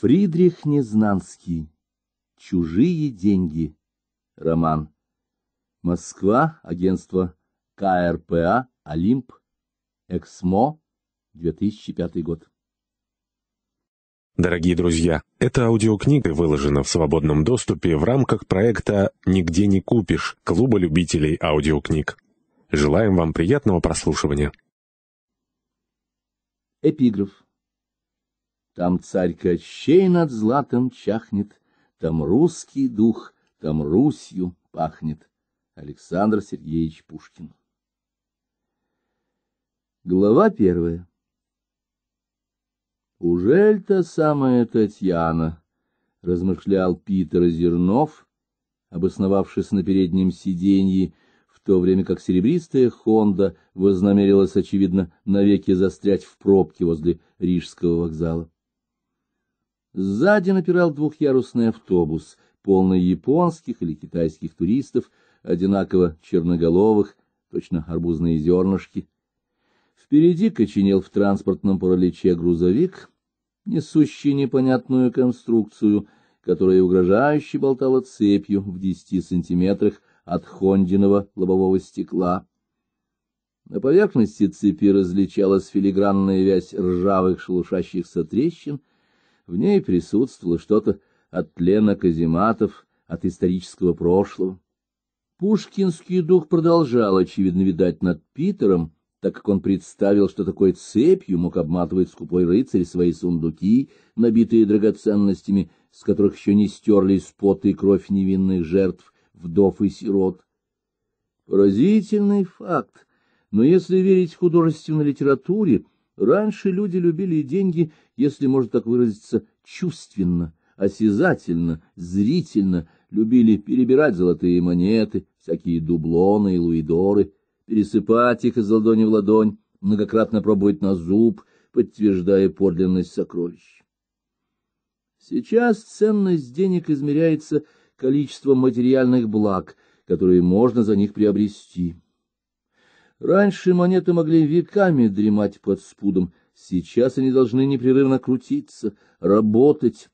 Фридрих Незнанский. Чужие деньги. Роман. Москва. Агентство КРПА. А. Олимп. Эксмо. 2005 год. Дорогие друзья, эта аудиокнига выложена в свободном доступе в рамках проекта «Нигде не купишь» Клуба любителей аудиокниг. Желаем вам приятного прослушивания. Эпиграф. Там царь Кощей над златом чахнет, Там русский дух, там Русью пахнет. Александр Сергеевич Пушкин Глава первая «Ужель та самая Татьяна?» — размышлял Питер Зернов, обосновавшись на переднем сиденье, в то время как серебристая «Хонда» вознамерилась, очевидно, навеки застрять в пробке возле Рижского вокзала. Сзади напирал двухъярусный автобус, полный японских или китайских туристов, одинаково черноголовых, точно арбузные зернышки. Впереди коченел в транспортном параличе грузовик, несущий непонятную конструкцию, которая угрожающе болтала цепью в десяти сантиметрах от хондиного лобового стекла. На поверхности цепи различалась филигранная вязь ржавых шелушащихся трещин — в ней присутствовало что-то от Лена Казиматов, от исторического прошлого. Пушкинский дух продолжал, очевидно, видать над Питером, так как он представил, что такой цепью мог обматывать скупой рыцарь свои сундуки, набитые драгоценностями, с которых еще не стерлись пот и кровь невинных жертв, вдов и сирот. Поразительный факт, но если верить художественной литературе, раньше люди любили деньги если можно так выразиться, чувственно, осязательно, зрительно любили перебирать золотые монеты, всякие дублоны и луидоры, пересыпать их из ладони в ладонь, многократно пробовать на зуб, подтверждая подлинность сокровищ. Сейчас ценность денег измеряется количеством материальных благ, которые можно за них приобрести. Раньше монеты могли веками дремать под спудом, Сейчас они должны непрерывно крутиться, работать.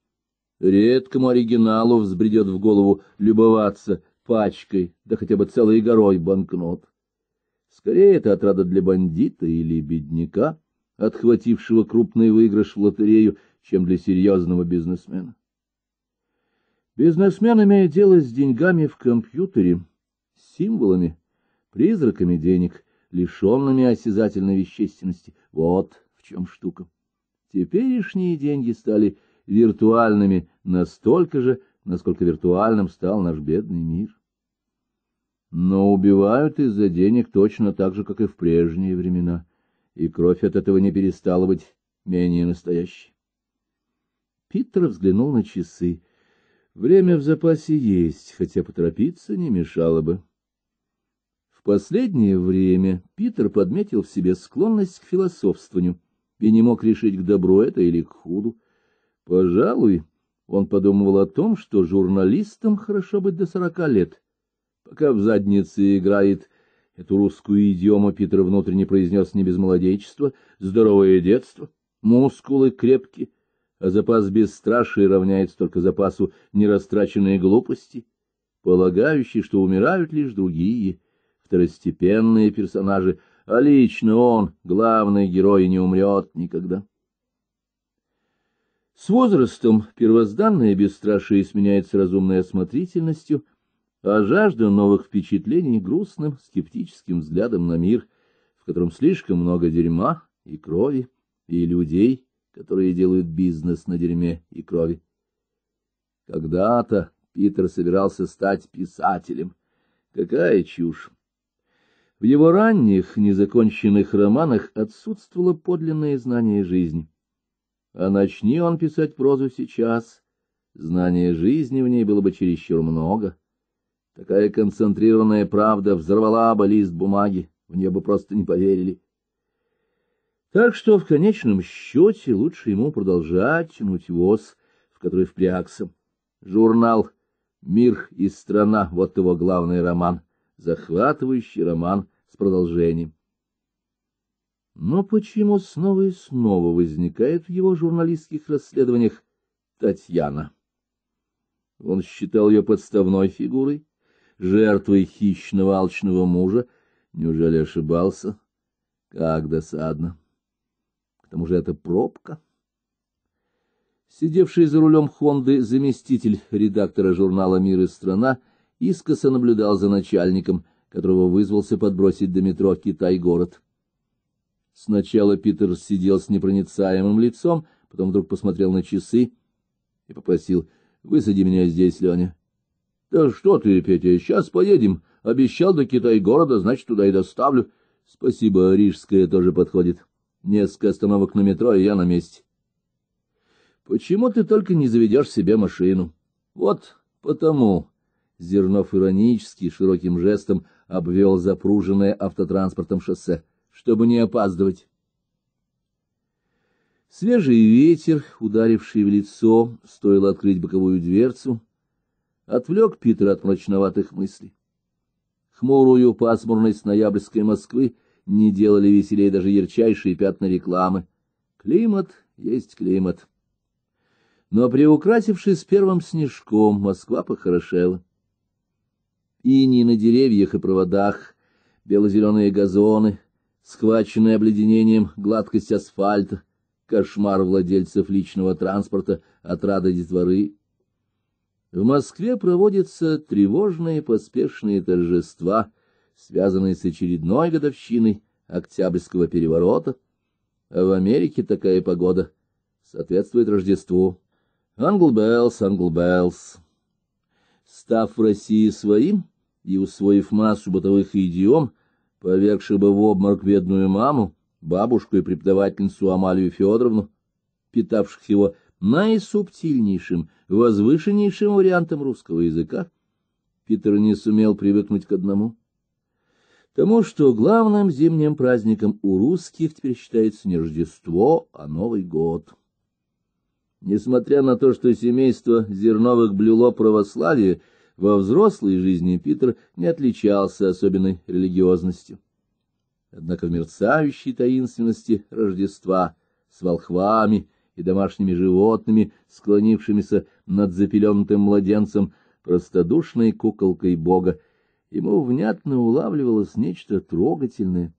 Редкому оригиналу взбредет в голову любоваться пачкой, да хотя бы целой горой банкнот. Скорее, это отрада для бандита или бедняка, отхватившего крупный выигрыш в лотерею, чем для серьезного бизнесмена. Бизнесмен имеет дело с деньгами в компьютере, символами, призраками денег, лишенными осязательной вещественности. Вот чем штука. Теперешние деньги стали виртуальными настолько же, насколько виртуальным стал наш бедный мир. Но убивают из-за денег точно так же, как и в прежние времена, и кровь от этого не перестала быть менее настоящей. Питер взглянул на часы. Время в запасе есть, хотя поторопиться не мешало бы. В последнее время Питер подметил в себе склонность к философствованию и не мог решить, к добру это или к худу. Пожалуй, он подумывал о том, что журналистам хорошо быть до сорока лет. Пока в заднице играет эту русскую идиому, Питер внутренне произнес не без молодечества, здоровое детство, мускулы крепкие, а запас бесстрашия равняется только запасу нерастраченной глупости, полагающей, что умирают лишь другие, второстепенные персонажи — а лично он, главный герой, не умрет никогда. С возрастом первозданное бесстрашие сменяется разумной осмотрительностью, а жажда новых впечатлений — грустным, скептическим взглядом на мир, в котором слишком много дерьма и крови, и людей, которые делают бизнес на дерьме и крови. Когда-то Питер собирался стать писателем. Какая чушь! В его ранних, незаконченных романах отсутствовало подлинное знание жизни. А начни он писать прозу сейчас, знания жизни в ней было бы чересчур много. Такая концентрированная правда взорвала бы лист бумаги, в нее бы просто не поверили. Так что в конечном счете лучше ему продолжать тянуть воз, в который впрягся. Журнал «Мир и страна» — вот его главный роман — захватывающий роман с продолжением. Но почему снова и снова возникает в его журналистских расследованиях Татьяна? Он считал ее подставной фигурой, жертвой хищного алчного мужа. Неужели ошибался? Как досадно! К тому же это пробка. Сидевший за рулем Хонды заместитель редактора журнала «Мир и страна» искоса наблюдал за начальником, которого вызвался подбросить до метро Китай-город. Сначала Питер сидел с непроницаемым лицом, потом вдруг посмотрел на часы и попросил «Высади меня здесь, Леня». «Да что ты, Петя, сейчас поедем. Обещал до Китай-города, значит, туда и доставлю». «Спасибо, Рижская тоже подходит. Несколько остановок на метро, и я на месте». «Почему ты только не заведешь себе машину?» «Вот потому», Зернов иронически широким жестом обвел запруженное автотранспортом шоссе, чтобы не опаздывать. Свежий ветер, ударивший в лицо, стоило открыть боковую дверцу, отвлек Питера от мрачноватых мыслей. Хмурую пасмурность ноябрьской Москвы не делали веселее даже ярчайшие пятна рекламы. Климат есть климат. Но приукрасившись первым снежком, Москва похорошела иней на деревьях и проводах, бело-зеленые газоны, схваченные обледенением гладкость асфальта, кошмар владельцев личного транспорта, от отрада детворы. В Москве проводятся тревожные поспешные торжества, связанные с очередной годовщиной Октябрьского переворота, а в Америке такая погода соответствует Рождеству. Англ Беллс, Англ Беллс. Став в России своим, и, усвоив массу бытовых идиом, повергших бы в обморок бедную маму, бабушку и преподавательницу Амалию Федоровну, питавших его наисубтильнейшим, возвышеннейшим вариантом русского языка, Питер не сумел привыкнуть к одному. Тому, что главным зимним праздником у русских теперь считается не Рождество, а Новый год. Несмотря на то, что семейство Зерновых блюло православие, во взрослой жизни Питер не отличался особенной религиозностью. Однако в мерцающей таинственности Рождества с волхвами и домашними животными, склонившимися над запеленутым младенцем, простодушной куколкой Бога, ему внятно улавливалось нечто трогательное,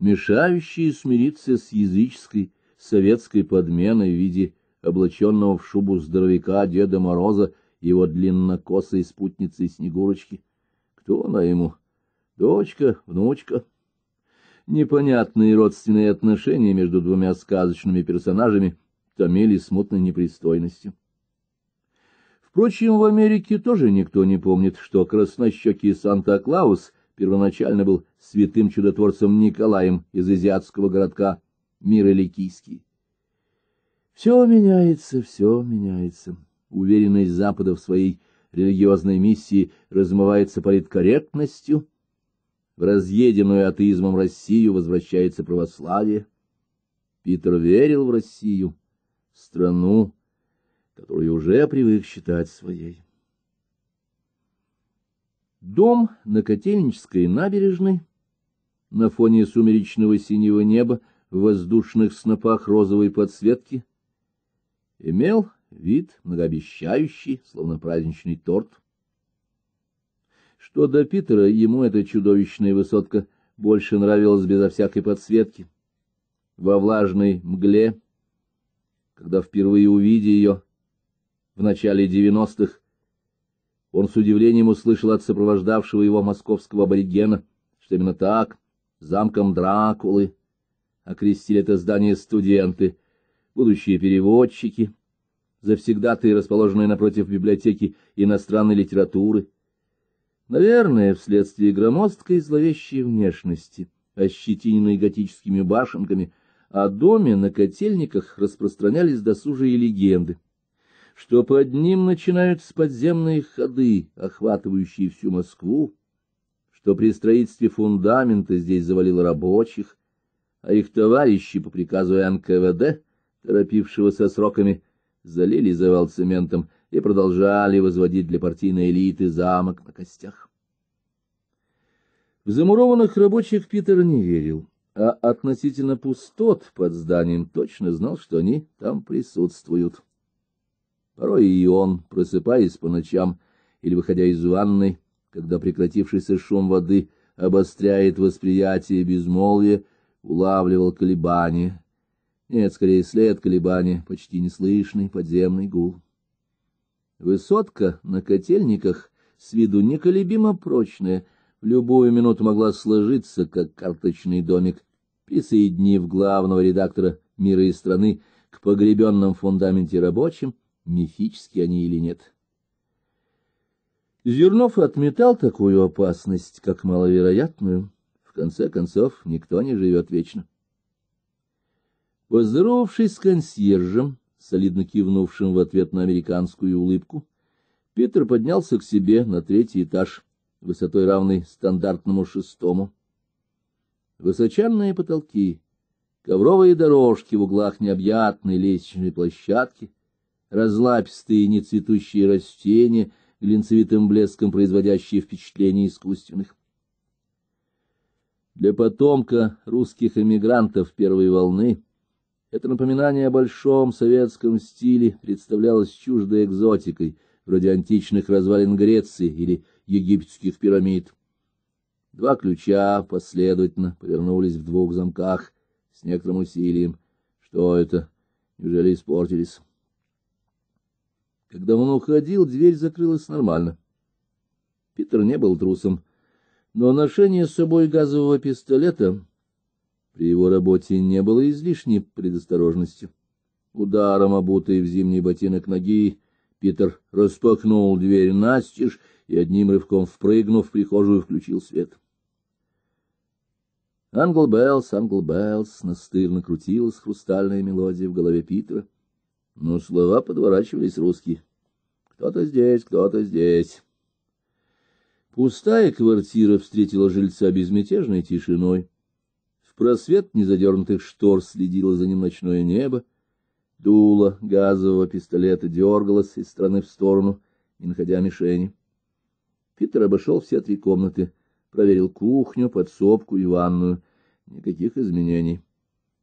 мешающее смириться с языческой советской подменой в виде облаченного в шубу здоровяка Деда Мороза его длиннокосой спутницей Снегурочки. Кто она ему? Дочка, внучка? Непонятные родственные отношения между двумя сказочными персонажами томили смутной непристойностью. Впрочем, в Америке тоже никто не помнит, что краснощекий Санта-Клаус первоначально был святым чудотворцем Николаем из азиатского городка Мироликийский. Все меняется, все меняется уверенность Запада в своей религиозной миссии размывается политкорректностью, в разъеденную атеизмом Россию возвращается православие. Питер верил в Россию, в страну, которую уже привык считать своей. Дом на Котельнической набережной, на фоне сумеречного синего неба, в воздушных снопах розовой подсветки, имел Вид многообещающий, словно праздничный торт. Что до Питера, ему эта чудовищная высотка больше нравилась безо всякой подсветки. Во влажной мгле, когда впервые увидел ее в начале девяностых, он с удивлением услышал от сопровождавшего его московского аборигена, что именно так, замком Дракулы, окрестили это здание студенты, будущие переводчики — завсегдатые, расположенные напротив библиотеки иностранной литературы. Наверное, вследствие громоздкой и зловещей внешности, ощетиненной готическими башенками, о доме на котельниках распространялись досужие легенды, что под ним начинаются подземные ходы, охватывающие всю Москву, что при строительстве фундамента здесь завалило рабочих, а их товарищи по приказу НКВД, торопившего со сроками, залили завал цементом и продолжали возводить для партийной элиты замок на костях. В замурованных рабочих Питер не верил, а относительно пустот под зданием точно знал, что они там присутствуют. Порой и он, просыпаясь по ночам или выходя из ванной, когда прекратившийся шум воды обостряет восприятие безмолвия, улавливал колебания нет, скорее след колебания, почти неслышный подземный гул. Высотка на котельниках с виду неколебимо прочная, в любую минуту могла сложиться, как карточный домик, присоединив главного редактора «Мира и страны» к погребенным в фундаменте рабочим, мифически они или нет. Зернов отметал такую опасность, как маловероятную. В конце концов, никто не живет вечно. Поздоровавшись с консьержем, солидно кивнувшим в ответ на американскую улыбку, Питер поднялся к себе на третий этаж, высотой равной стандартному шестому. Высоченные потолки, ковровые дорожки в углах необъятной лестничной площадки, разлапистые нецветущие растения, глинцевитым блеском производящие впечатление искусственных. Для потомка русских эмигрантов первой волны это напоминание о большом советском стиле представлялось чуждой экзотикой, вроде античных развалин Греции или египетских пирамид. Два ключа последовательно повернулись в двух замках с некоторым усилием. Что это? Неужели испортились? Когда он уходил, дверь закрылась нормально. Питер не был трусом, но ношение с собой газового пистолета при его работе не было излишней предосторожности. Ударом, обутой в зимний ботинок ноги, Питер распахнул дверь настежь и одним рывком впрыгнув в прихожую, включил свет. «Англ Беллс, Англ Беллс!» — настырно крутилась хрустальная мелодия в голове Питера. Но слова подворачивались русские. «Кто-то здесь, кто-то здесь!» Пустая квартира встретила жильца безмятежной тишиной просвет незадернутых штор следило за ним ночное небо. Дуло газового пистолета дергалось из стороны в сторону, не находя мишени. Питер обошел все три комнаты, проверил кухню, подсобку и ванную. Никаких изменений.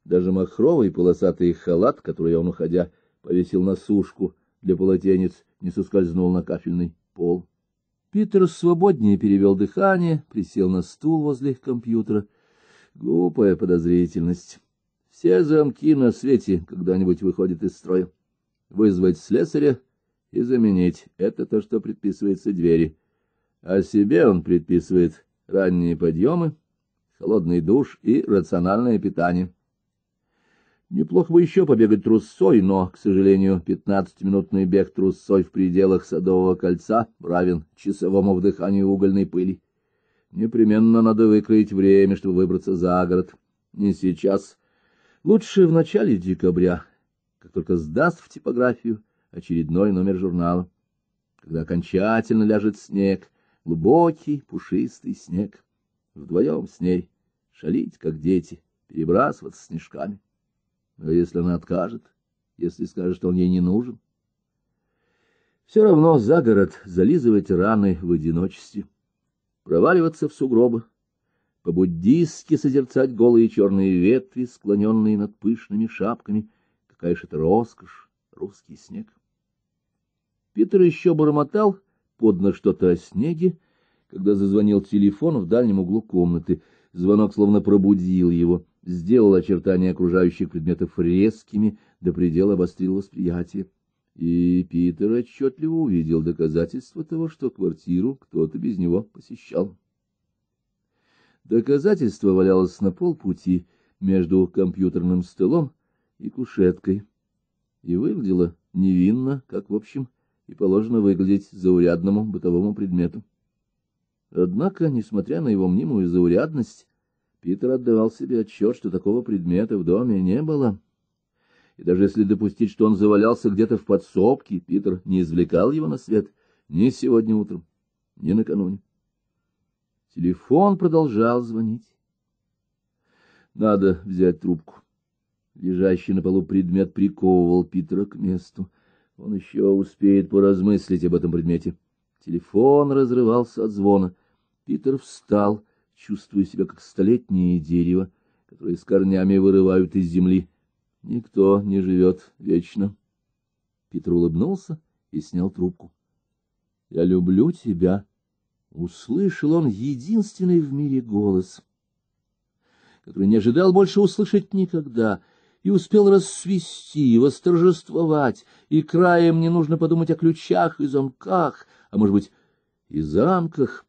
Даже махровый полосатый халат, который он, уходя, повесил на сушку для полотенец, не соскользнул на кафельный пол. Питер свободнее перевел дыхание, присел на стул возле компьютера — Глупая подозрительность. Все замки на свете когда-нибудь выходят из строя. Вызвать слесаря и заменить — это то, что предписывается двери. А себе он предписывает ранние подъемы, холодный душ и рациональное питание. Неплохо бы еще побегать трусцой, но, к сожалению, пятнадцатиминутный бег трусцой в пределах Садового кольца равен часовому вдыханию угольной пыли. Непременно надо выкроить время, чтобы выбраться за город. Не сейчас. Лучше в начале декабря, как только сдаст в типографию очередной номер журнала, когда окончательно ляжет снег, глубокий пушистый снег. Вдвоем с ней шалить, как дети, перебрасываться снежками. Но если она откажет, если скажет, что он ей не нужен, все равно за город зализывать раны в одиночестве проваливаться в сугробы, по-буддистски созерцать голые черные ветви, склоненные над пышными шапками. Какая же это роскошь, русский снег! Питер еще бормотал, подно что-то о снеге, когда зазвонил телефон в дальнем углу комнаты. Звонок словно пробудил его, сделал очертания окружающих предметов резкими, до предела обострил восприятие и Питер отчетливо увидел доказательства того, что квартиру кто-то без него посещал. Доказательство валялось на полпути между компьютерным столом и кушеткой и выглядело невинно, как, в общем, и положено выглядеть заурядному бытовому предмету. Однако, несмотря на его мнимую заурядность, Питер отдавал себе отчет, что такого предмета в доме не было — и даже если допустить, что он завалялся где-то в подсобке, Питер не извлекал его на свет ни сегодня утром, ни накануне. Телефон продолжал звонить. Надо взять трубку. Лежащий на полу предмет приковывал Питера к месту. Он еще успеет поразмыслить об этом предмете. Телефон разрывался от звона. Питер встал, чувствуя себя как столетнее дерево, которое с корнями вырывают из земли. Никто не живет вечно. Петр улыбнулся и снял трубку. — Я люблю тебя. Услышал он единственный в мире голос, который не ожидал больше услышать никогда, и успел рассвести, восторжествовать, и краем не нужно подумать о ключах и замках, а, может быть, и замках,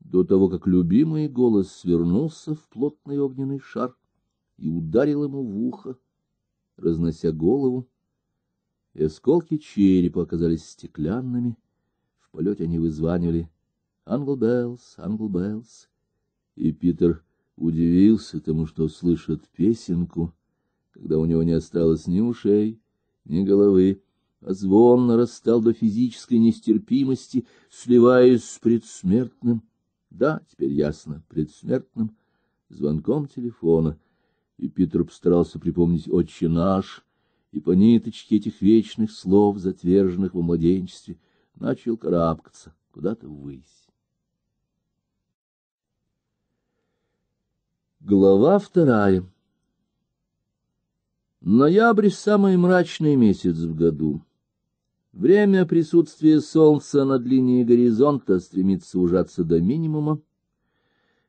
до того, как любимый голос свернулся в плотный огненный шар и ударил ему в ухо разнося голову, и осколки черепа оказались стеклянными. В полете они вызванивали «Англ Беллс, Англ Беллс», и Питер удивился тому, что слышит песенку, когда у него не осталось ни ушей, ни головы, а звон нарастал до физической нестерпимости, сливаясь с предсмертным, да, теперь ясно, предсмертным, звонком телефона — и Питер постарался припомнить «Отче наш», и по ниточке этих вечных слов, затверженных во младенчестве, начал карабкаться куда-то ввысь. Глава вторая Ноябрь — самый мрачный месяц в году. Время присутствия солнца над линией горизонта стремится ужаться до минимума.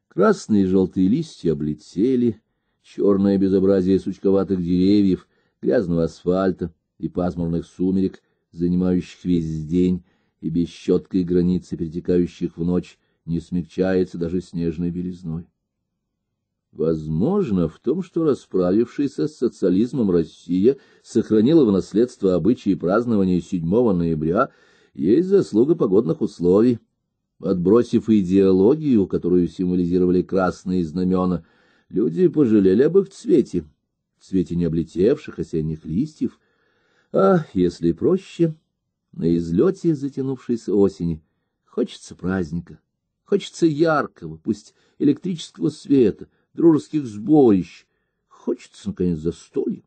Красные и желтые листья облетели — черное безобразие сучковатых деревьев, грязного асфальта и пасмурных сумерек, занимающих весь день и без щеткой границы, перетекающих в ночь, не смягчается даже снежной белизной. Возможно, в том, что расправившаяся с социализмом Россия сохранила в наследство обычаи празднования 7 ноября, есть заслуга погодных условий. Отбросив идеологию, которую символизировали красные знамена – Люди пожалели об их цвете, цвете не облетевших осенних листьев, а, если проще, на излете затянувшейся осени. Хочется праздника, хочется яркого, пусть электрического света, дружеских сборищ, хочется, наконец, застолья.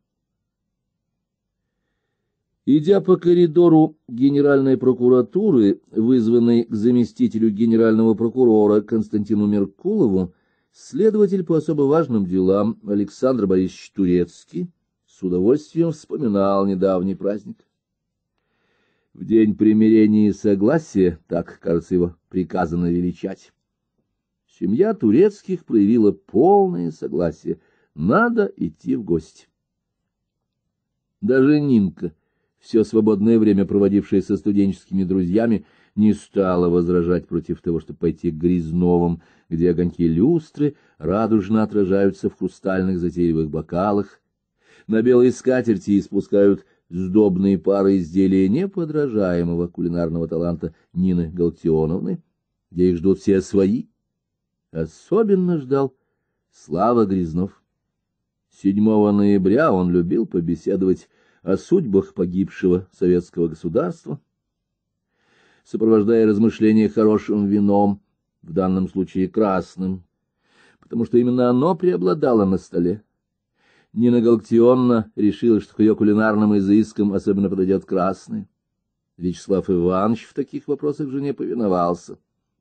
Идя по коридору Генеральной прокуратуры, вызванной к заместителю генерального прокурора Константину Меркулову, Следователь по особо важным делам Александр Борисович Турецкий с удовольствием вспоминал недавний праздник. В день примирения и согласия, так, кажется, его приказано величать, семья Турецких проявила полное согласие, надо идти в гости. Даже Нинка, все свободное время проводившая со студенческими друзьями, не стала возражать против того, чтобы пойти к Грязновым, где огоньки люстры радужно отражаются в хрустальных затейливых бокалах, на белой скатерти испускают сдобные пары изделия неподражаемого кулинарного таланта Нины Галтионовны, где их ждут все свои. Особенно ждал Слава Грязнов. 7 ноября он любил побеседовать о судьбах погибшего советского государства, сопровождая размышления хорошим вином, в данном случае красным, потому что именно оно преобладало на столе. Нина Галактионна решила, что к ее кулинарным изыскам особенно подойдет красный. Вячеслав Иванович в таких вопросах жене повиновался,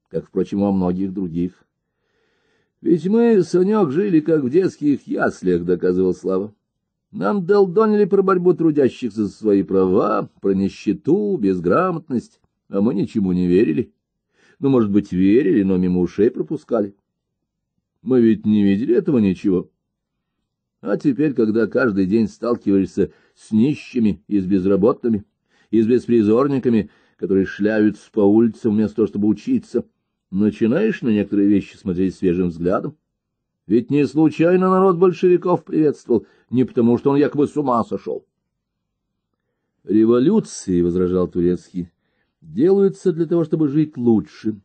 как, впрочем, во многих других. «Ведь мы, Санек, жили, как в детских яслях», — доказывал Слава. «Нам долдонили про борьбу трудящихся за свои права, про нищету, безграмотность, а мы ничему не верили. Ну, может быть, верили, но мимо ушей пропускали. Мы ведь не видели этого ничего. А теперь, когда каждый день сталкиваешься с нищими и с безработными, и с беспризорниками, которые шляются по улицам вместо того, чтобы учиться, начинаешь на некоторые вещи смотреть свежим взглядом. Ведь не случайно народ большевиков приветствовал, не потому что он якобы с ума сошел. Революции, — возражал Турецкий, — делаются для того, чтобы жить лучше,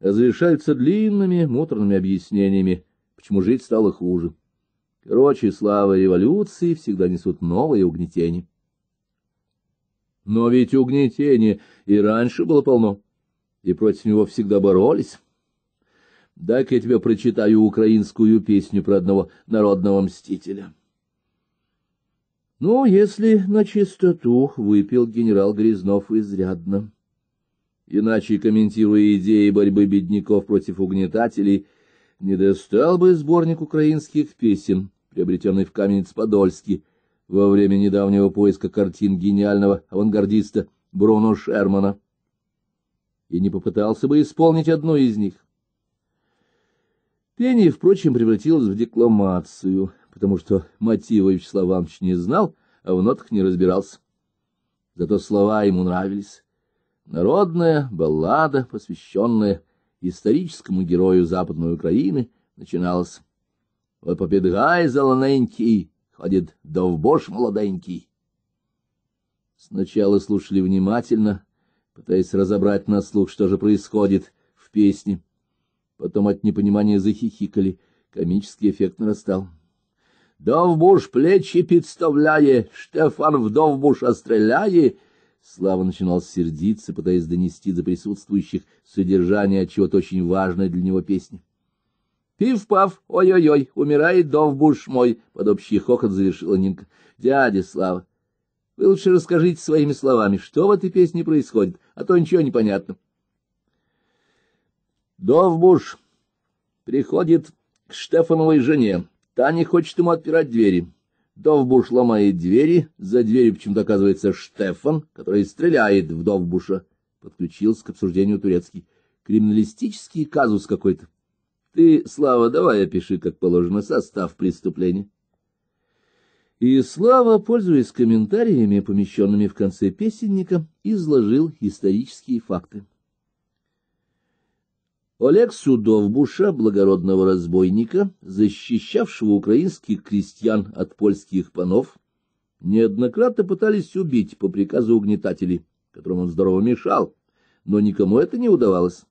а завершаются длинными, муторными объяснениями, почему жить стало хуже. Короче, слава революции всегда несут новые угнетения. Но ведь угнетение и раньше было полно, и против него всегда боролись. Дай-ка я тебе прочитаю украинскую песню про одного народного мстителя. Ну, если на чистоту, выпил генерал Грязнов изрядно иначе комментируя идеи борьбы бедняков против угнетателей, не достал бы сборник украинских песен, приобретенный в Каменец-Подольске во время недавнего поиска картин гениального авангардиста Бруно Шермана, и не попытался бы исполнить одну из них. Пение, впрочем, превратилось в декламацию, потому что мотивы Вячеслав Иванович не знал, а в нотах не разбирался. Зато слова ему нравились. Народная баллада, посвященная историческому герою Западной Украины, начиналась. «Вот победгай, зелененький, ходит довбош молоденький». Сначала слушали внимательно, пытаясь разобрать на слух, что же происходит в песне. Потом от непонимания захихикали, комический эффект нарастал. Довбуш плечи підставляє, Штефан в довбуша стреляє, Слава начинал сердиться, пытаясь донести до присутствующих содержание чего то очень важной для него песни. «Пиф-паф, ой-ой-ой, умирает довбуш мой!» — под общий хохот завершила Нинка. «Дядя Слава, вы лучше расскажите своими словами, что в этой песне происходит, а то ничего не понятно». Довбуш приходит к Штефановой жене. та не хочет ему отпирать двери. Довбуш ломает двери, за дверью почему-то оказывается Штефан, который стреляет в Довбуша. Подключился к обсуждению турецкий. Криминалистический казус какой-то. Ты, Слава, давай опиши, как положено, состав преступления. И Слава, пользуясь комментариями, помещенными в конце песенника, изложил исторические факты. Олег Судов, буша благородного разбойника, защищавшего украинских крестьян от польских панов, неоднократно пытались убить по приказу угнетателей, которым он здорово мешал, но никому это не удавалось.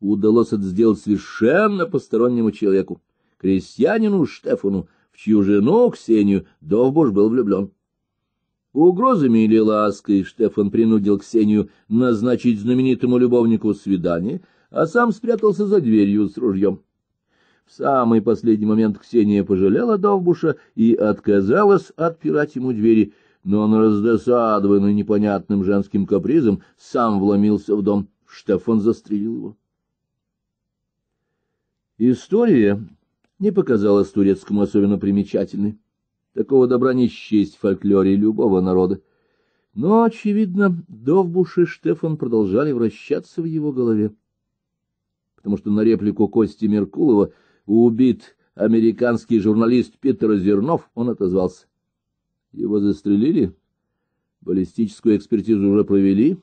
Удалось это сделать совершенно постороннему человеку, крестьянину Штефану, в чью жену Ксению Довбуш был влюблен. Угрозами или лаской Штефан принудил Ксению назначить знаменитому любовнику свидание — а сам спрятался за дверью с ружьем. В самый последний момент Ксения пожалела Довбуша и отказалась отпирать ему двери, но он, раздосадованный непонятным женским капризом, сам вломился в дом. Штефан застрелил его. История не показалась турецкому особенно примечательной. Такого добра не счесть в фольклоре любого народа. Но, очевидно, Довбуш и Штефан продолжали вращаться в его голове потому что на реплику Кости Меркулова убит американский журналист Питер Зернов, он отозвался. Его застрелили? Баллистическую экспертизу уже провели?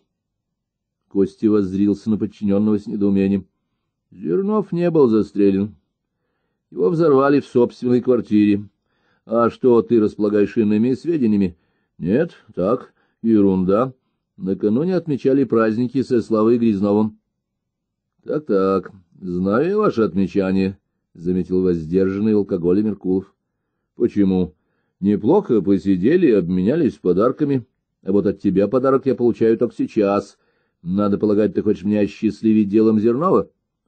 Костя воззрился на подчиненного с недоумением. Зернов не был застрелен. Его взорвали в собственной квартире. А что, ты располагаешь иными сведениями? Нет, так, ерунда. Накануне отмечали праздники со Славой Грязновым. Так — Так-так, знаю я ваше отмечание, — заметил воздержанный алкоголь Меркулов. — Почему? Неплохо посидели и обменялись подарками. А вот от тебя подарок я получаю только сейчас. Надо полагать, ты хочешь меня осчастливить делом Зернова?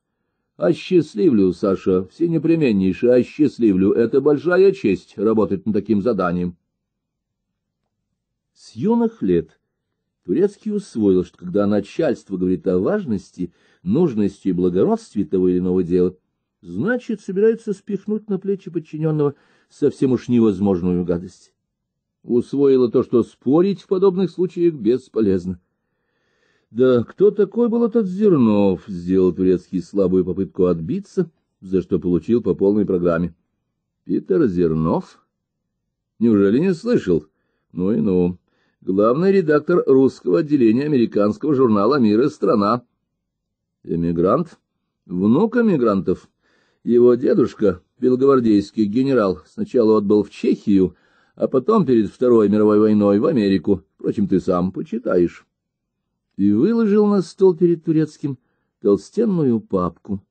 — Осчастливлю, Саша, всенепременнейше осчастливлю. Это большая честь — работать над таким заданием. С юных лет Турецкий усвоил, что когда начальство говорит о важности, нужности и благородстве того или иного дела, значит, собирается спихнуть на плечи подчиненного совсем уж невозможную гадость. Усвоила то, что спорить в подобных случаях бесполезно. Да кто такой был этот Зернов, сделал турецкий слабую попытку отбиться, за что получил по полной программе. Питер Зернов? Неужели не слышал? Ну и ну главный редактор русского отделения американского журнала «Мир и страна». Эмигрант? Внук эмигрантов. Его дедушка, белгвардейский генерал, сначала отбыл в Чехию, а потом перед Второй мировой войной в Америку. Впрочем, ты сам почитаешь. И выложил на стол перед турецким толстенную папку,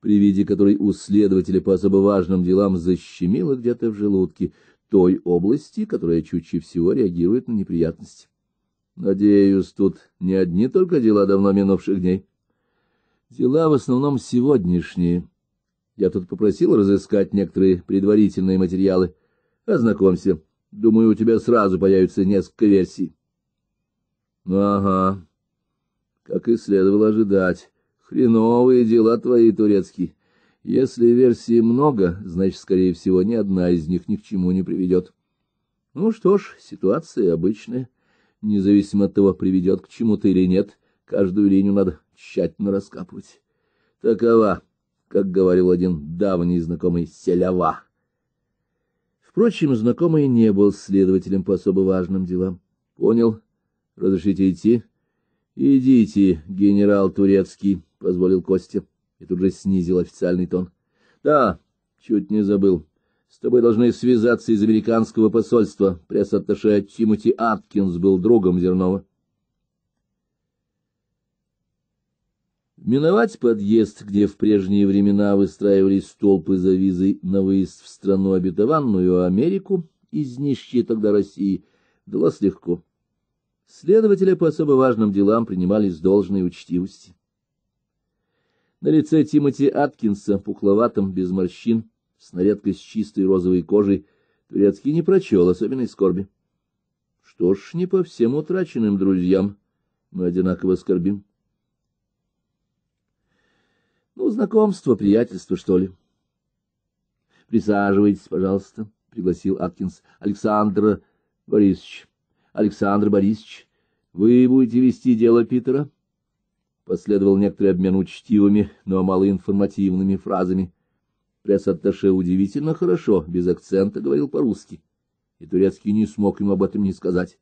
при виде которой у следователя по особо важным делам защемило где-то в желудке — той области, которая чуче всего реагирует на неприятности. Надеюсь, тут не одни только дела давно минувших дней. Дела в основном сегодняшние. Я тут попросил разыскать некоторые предварительные материалы. Ознакомься. Думаю, у тебя сразу появится несколько версий. Ну, ага. Как и следовало ожидать. Хреновые дела твои, турецкие. Если версий много, значит, скорее всего, ни одна из них ни к чему не приведет. Ну что ж, ситуация обычная. Независимо от того, приведет к чему-то или нет, каждую линию надо тщательно раскапывать. Такова, как говорил один давний знакомый Селява. Впрочем, знакомый не был следователем по особо важным делам. Понял? Разрешите идти? Идите, генерал Турецкий, — позволил Костя и тут же снизил официальный тон. — Да, чуть не забыл. С тобой должны связаться из американского посольства. Пресс-атташе Тимоти Аткинс был другом Зернова. Миновать подъезд, где в прежние времена выстраивались толпы за визой на выезд в страну обетованную Америку из нищей тогда России, далось легко. Следователя по особо важным делам принимали с должной учтивости. На лице Тимоти Аткинса, пухловатом, без морщин, с на редкость чистой розовой кожей, Турецкий не прочел особенной скорби. Что ж, не по всем утраченным друзьям мы одинаково скорбим. Ну, знакомство, приятельство, что ли. — Присаживайтесь, пожалуйста, — пригласил Аткинс. — Александр Борисович, Александр Борисович, вы будете вести дело Питера? — Последовал некоторый обмен учтивыми, но малоинформативными фразами. Пресс-атташе удивительно хорошо, без акцента говорил по-русски, и турецкий не смог ему об этом не сказать.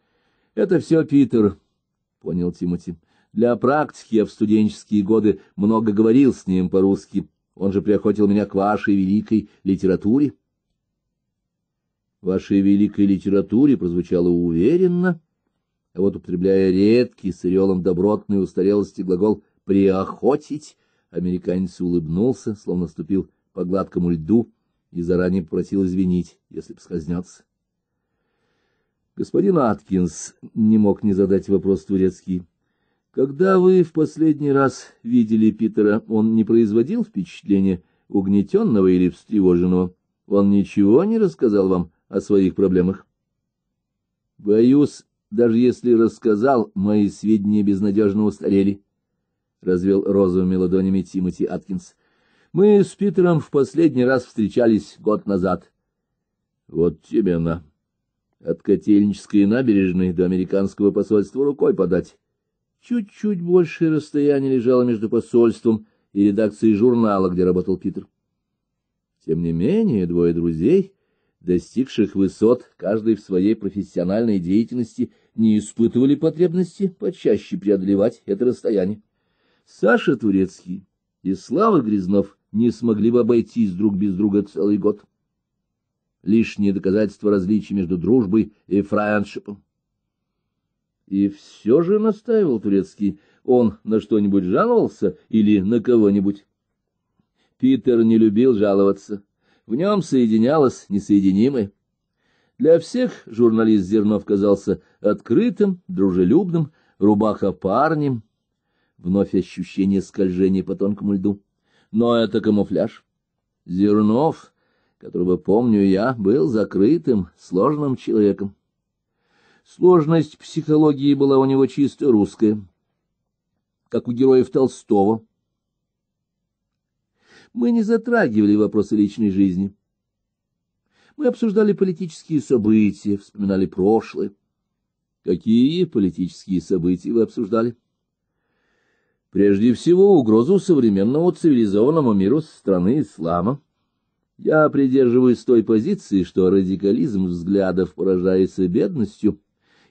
— Это все, Питер, — понял Тимати. Для практики я в студенческие годы много говорил с ним по-русски. Он же приохотил меня к вашей великой литературе. — Вашей великой литературе прозвучало уверенно, — а вот употребляя редкий с орелом добротной устарелости глагол «приохотить», американец улыбнулся, словно ступил по гладкому льду и заранее попросил извинить, если поскользнется. Господин Аткинс не мог не задать вопрос турецкий. Когда вы в последний раз видели Питера, он не производил впечатления угнетенного или встревоженного? Он ничего не рассказал вам о своих проблемах? Боюсь, даже если рассказал, мои сведения безнадежно устарели. Развел розовыми ладонями Тимоти Аткинс. Мы с Питером в последний раз встречались год назад. Вот тебе на. От Котельнической набережной до американского посольства рукой подать. Чуть-чуть большее расстояние лежало между посольством и редакцией журнала, где работал Питер. Тем не менее, двое друзей достигших высот, каждый в своей профессиональной деятельности, не испытывали потребности почаще преодолевать это расстояние. Саша Турецкий и Слава Грязнов не смогли бы обойтись друг без друга целый год. Лишнее доказательство различий между дружбой и фрайаншипом. И все же настаивал Турецкий, он на что-нибудь жаловался или на кого-нибудь? Питер не любил жаловаться в нем соединялось несоединимое. Для всех журналист Зернов казался открытым, дружелюбным, рубаха парнем. Вновь ощущение скольжения по тонкому льду. Но это камуфляж. Зернов, которого помню я, был закрытым, сложным человеком. Сложность психологии была у него чисто русская, как у героев Толстого, мы не затрагивали вопросы личной жизни. Мы обсуждали политические события, вспоминали прошлое. Какие политические события вы обсуждали? Прежде всего, угрозу современному цивилизованному миру со стороны ислама. Я придерживаюсь той позиции, что радикализм взглядов поражается бедностью,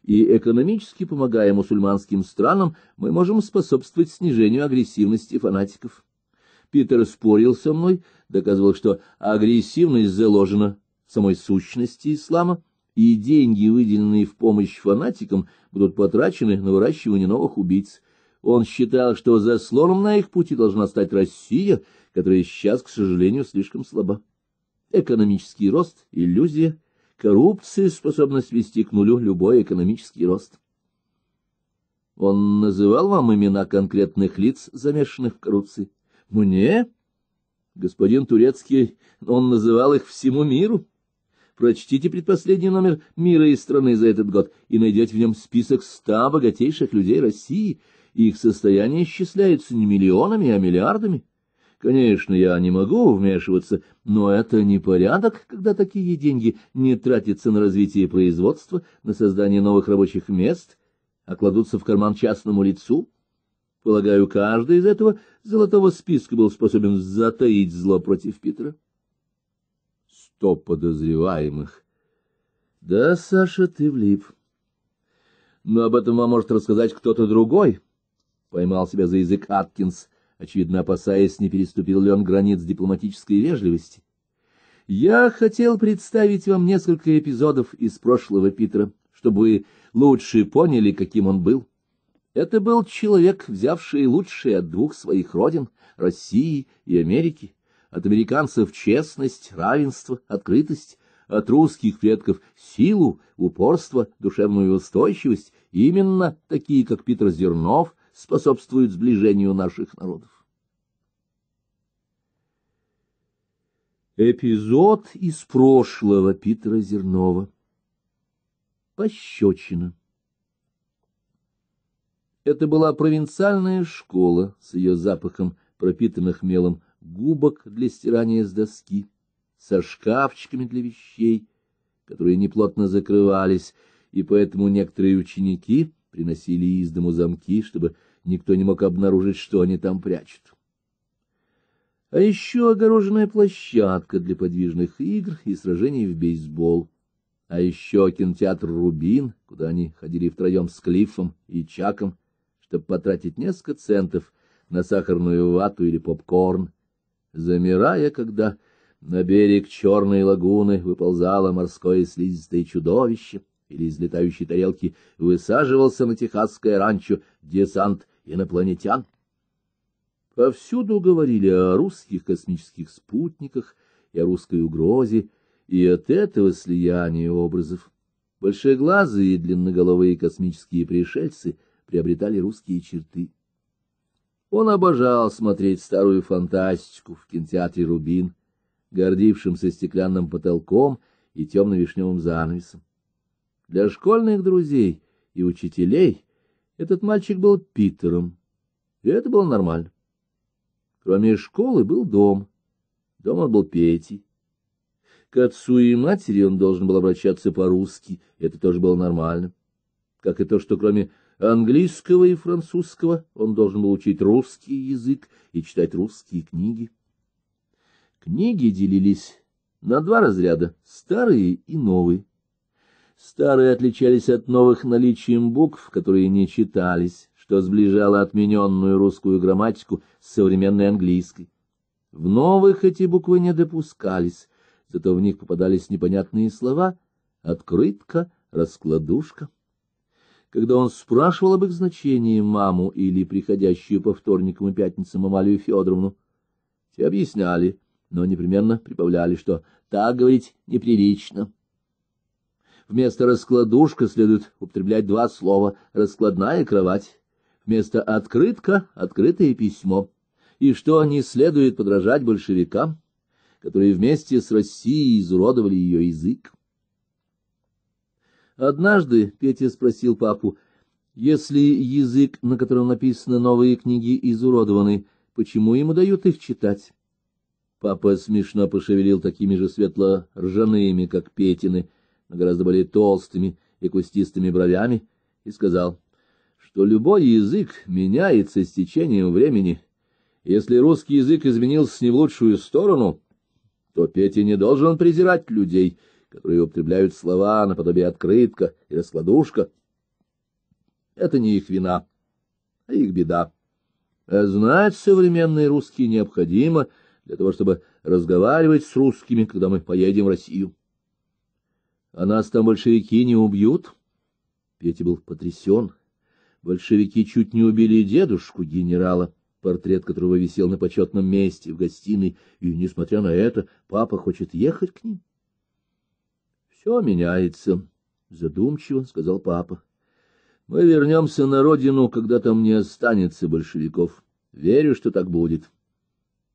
и экономически помогая мусульманским странам, мы можем способствовать снижению агрессивности фанатиков. Питер спорил со мной, доказывал, что агрессивность заложена в самой сущности ислама, и деньги, выделенные в помощь фанатикам, будут потрачены на выращивание новых убийц. Он считал, что заслоном на их пути должна стать Россия, которая сейчас, к сожалению, слишком слаба. Экономический рост — иллюзия, коррупция способность вести к нулю любой экономический рост. Он называл вам имена конкретных лиц, замешанных в коррупции? Мне? Господин Турецкий, он называл их всему миру. Прочтите предпоследний номер «Мира и страны» за этот год и найдете в нем список ста богатейших людей России. Их состояние исчисляется не миллионами, а миллиардами. Конечно, я не могу вмешиваться, но это не порядок, когда такие деньги не тратятся на развитие производства, на создание новых рабочих мест, а кладутся в карман частному лицу. Полагаю, каждый из этого золотого списка был способен затаить зло против Питера. Сто подозреваемых. Да, Саша, ты влип. Но об этом вам может рассказать кто-то другой. Поймал себя за язык Аткинс, очевидно опасаясь, не переступил ли он границ дипломатической вежливости. Я хотел представить вам несколько эпизодов из прошлого Питера, чтобы вы лучше поняли, каким он был. Это был человек, взявший лучшие от двух своих родин, России и Америки, от американцев честность, равенство, открытость, от русских предков силу, упорство, душевную устойчивость, именно такие, как Питер Зернов, способствуют сближению наших народов. Эпизод из прошлого Питера Зернова. Пощечина. Это была провинциальная школа с ее запахом, пропитанных мелом, губок для стирания с доски, со шкафчиками для вещей, которые неплотно закрывались, и поэтому некоторые ученики приносили из дому замки, чтобы никто не мог обнаружить, что они там прячут. А еще огороженная площадка для подвижных игр и сражений в бейсбол. А еще кинотеатр «Рубин», куда они ходили втроем с Клиффом и Чаком, чтобы потратить несколько центов на сахарную вату или попкорн, замирая, когда на берег черной лагуны выползало морское слизистое чудовище, или из летающей тарелки высаживался на техасское ранчо десант инопланетян. Повсюду говорили о русских космических спутниках и о русской угрозе, и от этого слияния образов большеглазые и длинноголовые космические пришельцы — приобретали русские черты. Он обожал смотреть старую фантастику в кинотеатре «Рубин», гордившимся стеклянным потолком и темно-вишневым занавесом. Для школьных друзей и учителей этот мальчик был Питером, и это было нормально. Кроме школы был дом. Дома был Петей. К отцу и матери он должен был обращаться по-русски, это тоже было нормально. Как и то, что кроме Английского и французского он должен был учить русский язык и читать русские книги. Книги делились на два разряда — старые и новые. Старые отличались от новых наличием букв, которые не читались, что сближало отмененную русскую грамматику с современной английской. В новых эти буквы не допускались, зато в них попадались непонятные слова — открытка, раскладушка когда он спрашивал об их значении маму или приходящую по вторникам и пятницам Амалию Федоровну. Те объясняли, но непременно прибавляли, что «так говорить неприлично». Вместо «раскладушка» следует употреблять два слова «раскладная кровать», вместо «открытка» — «открытое письмо», и что не следует подражать большевикам, которые вместе с Россией изуродовали ее язык. Однажды Петя спросил папу, если язык, на котором написаны новые книги, изуродованы, почему ему дают их читать? Папа смешно пошевелил такими же светло-ржаными, как Петины, но гораздо более толстыми и кустистыми бровями, и сказал, что любой язык меняется с течением времени. Если русский язык изменился не в лучшую сторону, то Петя не должен презирать людей — которые употребляют слова наподобие «открытка» и «раскладушка». Это не их вина, а их беда. А знать современные русские необходимо для того, чтобы разговаривать с русскими, когда мы поедем в Россию. А нас там большевики не убьют? Петя был потрясен. Большевики чуть не убили дедушку генерала, портрет которого висел на почетном месте в гостиной, и, несмотря на это, папа хочет ехать к ним. Все меняется, — задумчиво сказал папа. Мы вернемся на родину, когда там не останется большевиков. Верю, что так будет.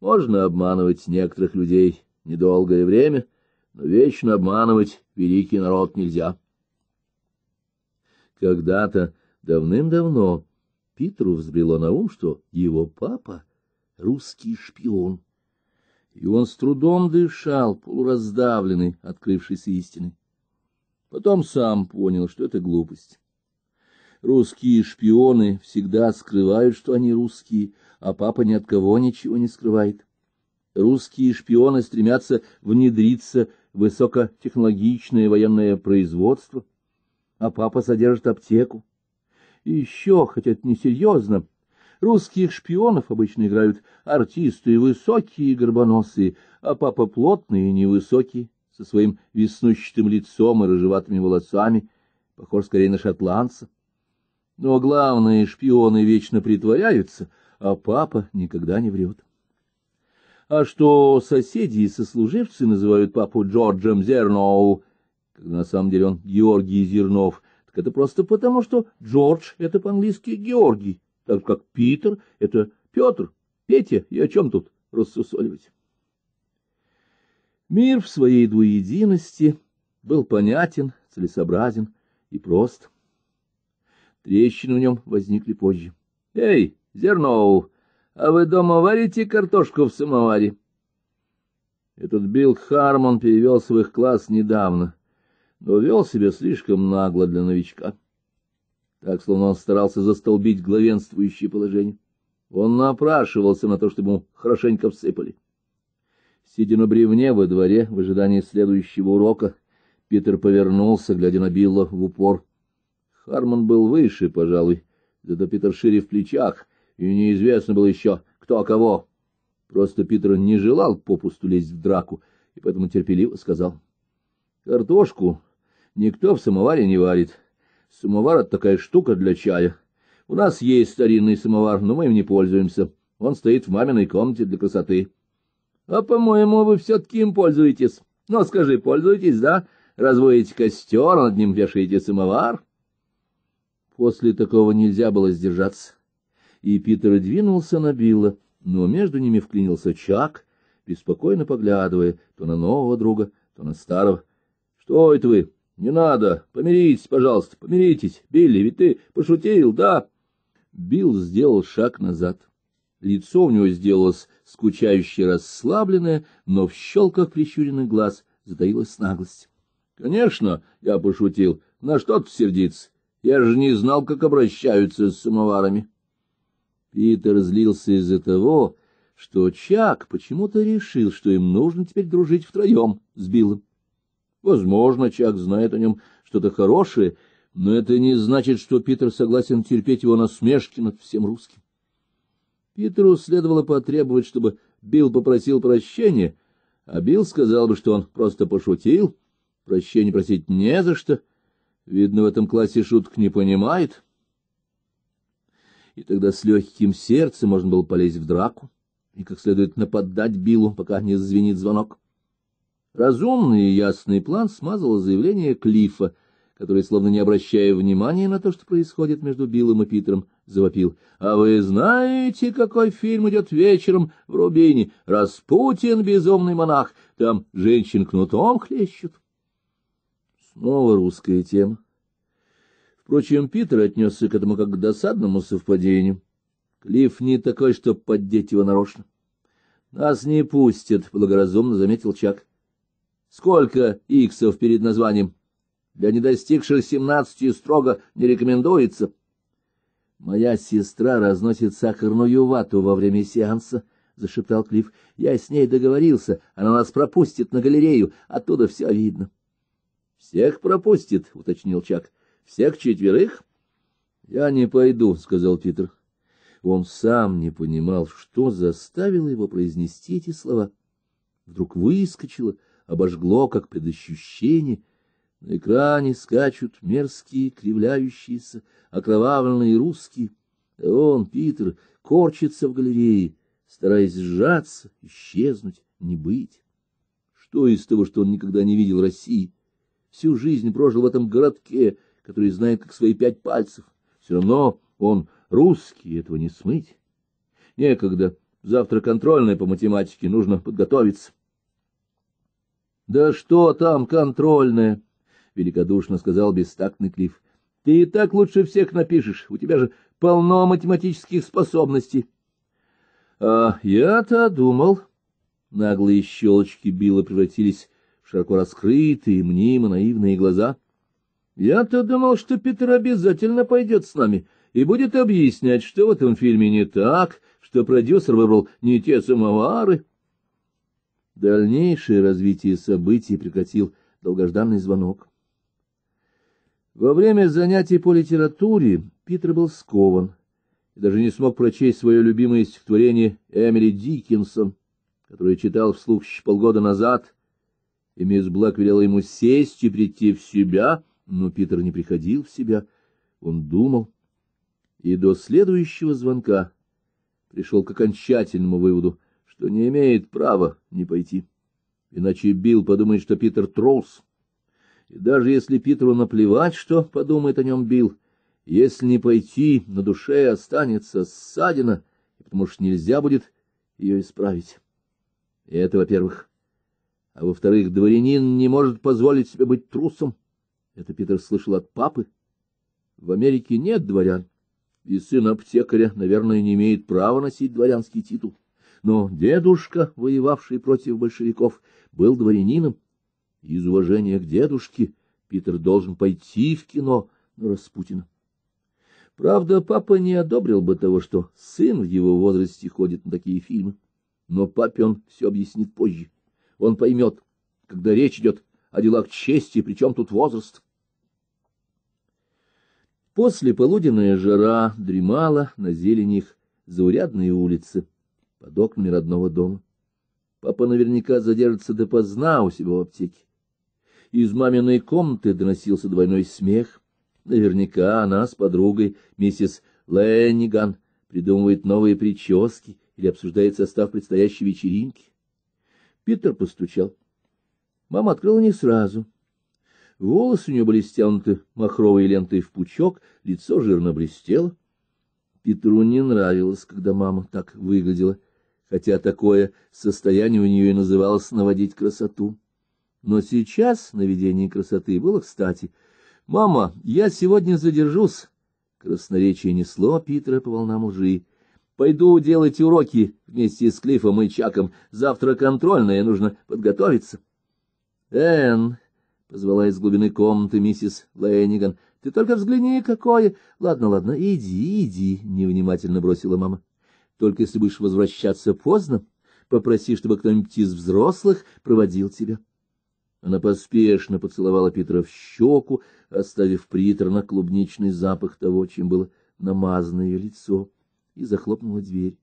Можно обманывать некоторых людей недолгое время, но вечно обманывать великий народ нельзя. Когда-то, давным-давно, Питеру взбрело на ум, что его папа — русский шпион и он с трудом дышал, полураздавленный, открывшейся истиной. Потом сам понял, что это глупость. Русские шпионы всегда скрывают, что они русские, а папа ни от кого ничего не скрывает. Русские шпионы стремятся внедриться в высокотехнологичное военное производство, а папа содержит аптеку. И еще, хотя это несерьезно, Русских шпионов обычно играют артисты высокие и горбоносые, а папа плотный и невысокий, со своим веснущатым лицом и рыжеватыми волосами, похож скорее на шотландца. Но главные шпионы вечно притворяются, а папа никогда не врет. А что соседи и сослуживцы называют папу Джорджем Зерноу, когда на самом деле он Георгий Зернов, так это просто потому, что Джордж — это по-английски Георгий, так как Питер — это Петр, Петя, и о чем тут рассусоливать? Мир в своей двуединости был понятен, целесообразен и прост. Трещины в нем возникли позже. — Эй, Зерноу, а вы дома варите картошку в самоваре? Этот Билл Хармон перевел в класс недавно, но вел себя слишком нагло для новичка. — так словно он старался застолбить главенствующее положение. Он напрашивался на то, чтобы ему хорошенько всыпали. Сидя на бревне во дворе, в ожидании следующего урока, Питер повернулся, глядя на Билла в упор. Харман был выше, пожалуй, зато Питер шире в плечах, и неизвестно было еще, кто кого. Просто Питер не желал попусту лезть в драку, и поэтому терпеливо сказал. — Картошку никто в самоваре не варит. — Самовар — это такая штука для чая. У нас есть старинный самовар, но мы им не пользуемся. Он стоит в маминой комнате для красоты. — А, по-моему, вы все-таки им пользуетесь. Ну, скажи, пользуетесь, да? Разводите костер, над ним вешаете самовар? После такого нельзя было сдержаться. И Питер двинулся на Билла, но между ними вклинился Чак, беспокойно поглядывая то на нового друга, то на старого. — Что это вы? Не надо. Помиритесь, пожалуйста, помиритесь. Билли, ведь ты пошутил, да? Билл сделал шаг назад. Лицо у него сделалось скучающе расслабленное, но в щелках прищуренных глаз затаилась наглость. — Конечно, я пошутил. На что ты сердиться? Я же не знал, как обращаются с самоварами. Питер злился из-за того, что Чак почему-то решил, что им нужно теперь дружить втроем с Биллом. Возможно, Чак знает о нем что-то хорошее, но это не значит, что Питер согласен терпеть его насмешки над всем русским. Питеру следовало потребовать, чтобы Билл попросил прощения, а Билл сказал бы, что он просто пошутил, прощения просить не за что, видно, в этом классе шуток не понимает. И тогда с легким сердцем можно было полезть в драку и как следует нападать Биллу, пока не зазвенит звонок. Разумный и ясный план смазало заявление Клифа, который, словно не обращая внимания на то, что происходит между Биллом и Питером, завопил. — А вы знаете, какой фильм идет вечером в Рубине? Распутин, безумный монах. Там женщин кнутом хлещут. Снова русская тема. Впрочем, Питер отнесся к этому как к досадному совпадению. Клифф не такой, чтобы поддеть его нарочно. — Нас не пустят, — благоразумно заметил Чак. Сколько иксов перед названием? Для недостигших семнадцати строго не рекомендуется. Моя сестра разносит сахарную вату во время сеанса, — зашептал Клифф. — Я с ней договорился. Она нас пропустит на галерею. Оттуда все видно. — Всех пропустит, — уточнил Чак. — Всех четверых? — Я не пойду, — сказал Питер. Он сам не понимал, что заставило его произнести эти слова. Вдруг выскочило обожгло, как предощущение. На экране скачут мерзкие, кривляющиеся, окровавленные русские. А он, Питер, корчится в галерее, стараясь сжаться, исчезнуть, не быть. Что из того, что он никогда не видел России? Всю жизнь прожил в этом городке, который знает как свои пять пальцев. Все равно он русский, этого не смыть. Некогда. Завтра контрольная по математике, нужно подготовиться. — Да что там контрольное? — великодушно сказал бестактный Клифф. — Ты и так лучше всех напишешь, у тебя же полно математических способностей. — А я-то думал... Наглые щелочки Билла превратились в широко раскрытые, мнимо наивные глаза. Я-то думал, что Питер обязательно пойдет с нами и будет объяснять, что в этом фильме не так, что продюсер выбрал не те самовары. Дальнейшее развитие событий прекратил долгожданный звонок. Во время занятий по литературе Питер был скован и даже не смог прочесть свое любимое стихотворение Эмили Диккенсон, которое читал вслух еще полгода назад, и мисс Блэк велела ему сесть и прийти в себя, но Питер не приходил в себя, он думал, и до следующего звонка пришел к окончательному выводу — что не имеет права не пойти. Иначе Билл подумает, что Питер трус. И даже если Питеру наплевать, что подумает о нем Билл, если не пойти, на душе останется ссадина, потому что нельзя будет ее исправить. И это, во-первых. А во-вторых, дворянин не может позволить себе быть трусом. Это Питер слышал от папы. В Америке нет дворян, и сын аптекаря, наверное, не имеет права носить дворянский титул но дедушка, воевавший против большевиков, был дворянином. Из уважения к дедушке Питер должен пойти в кино на Распутина. Правда, папа не одобрил бы того, что сын в его возрасте ходит на такие фильмы. Но папе он все объяснит позже. Он поймет, когда речь идет о делах чести, причем тут возраст. После полуденная жара дремала на зелених их заурядные улицы под окнами родного дома. Папа наверняка задержится допоздна у себя в аптеке. Из маминой комнаты доносился двойной смех. Наверняка она с подругой, миссис Ленниган, придумывает новые прически или обсуждает состав предстоящей вечеринки. Питер постучал. Мама открыла не сразу. Волосы у нее были стянуты махровой лентой в пучок, лицо жирно блестело. Петру не нравилось, когда мама так выглядела хотя такое состояние у нее и называлось «наводить красоту». Но сейчас наведение красоты было кстати. «Мама, я сегодня задержусь!» Красноречие несло Питера по волнам лжи. «Пойду делать уроки вместе с Клифом и Чаком. Завтра контрольное, нужно подготовиться». «Энн!» — позвала из глубины комнаты миссис Лейниган. — Ты только взгляни, какое! Ладно, ладно, иди, иди, — невнимательно бросила мама. Только если будешь возвращаться поздно, попроси, чтобы кто-нибудь из взрослых проводил тебя. Она поспешно поцеловала Питера в щеку, оставив приторно-клубничный запах того, чем было намазано ее лицо, и захлопнула дверь.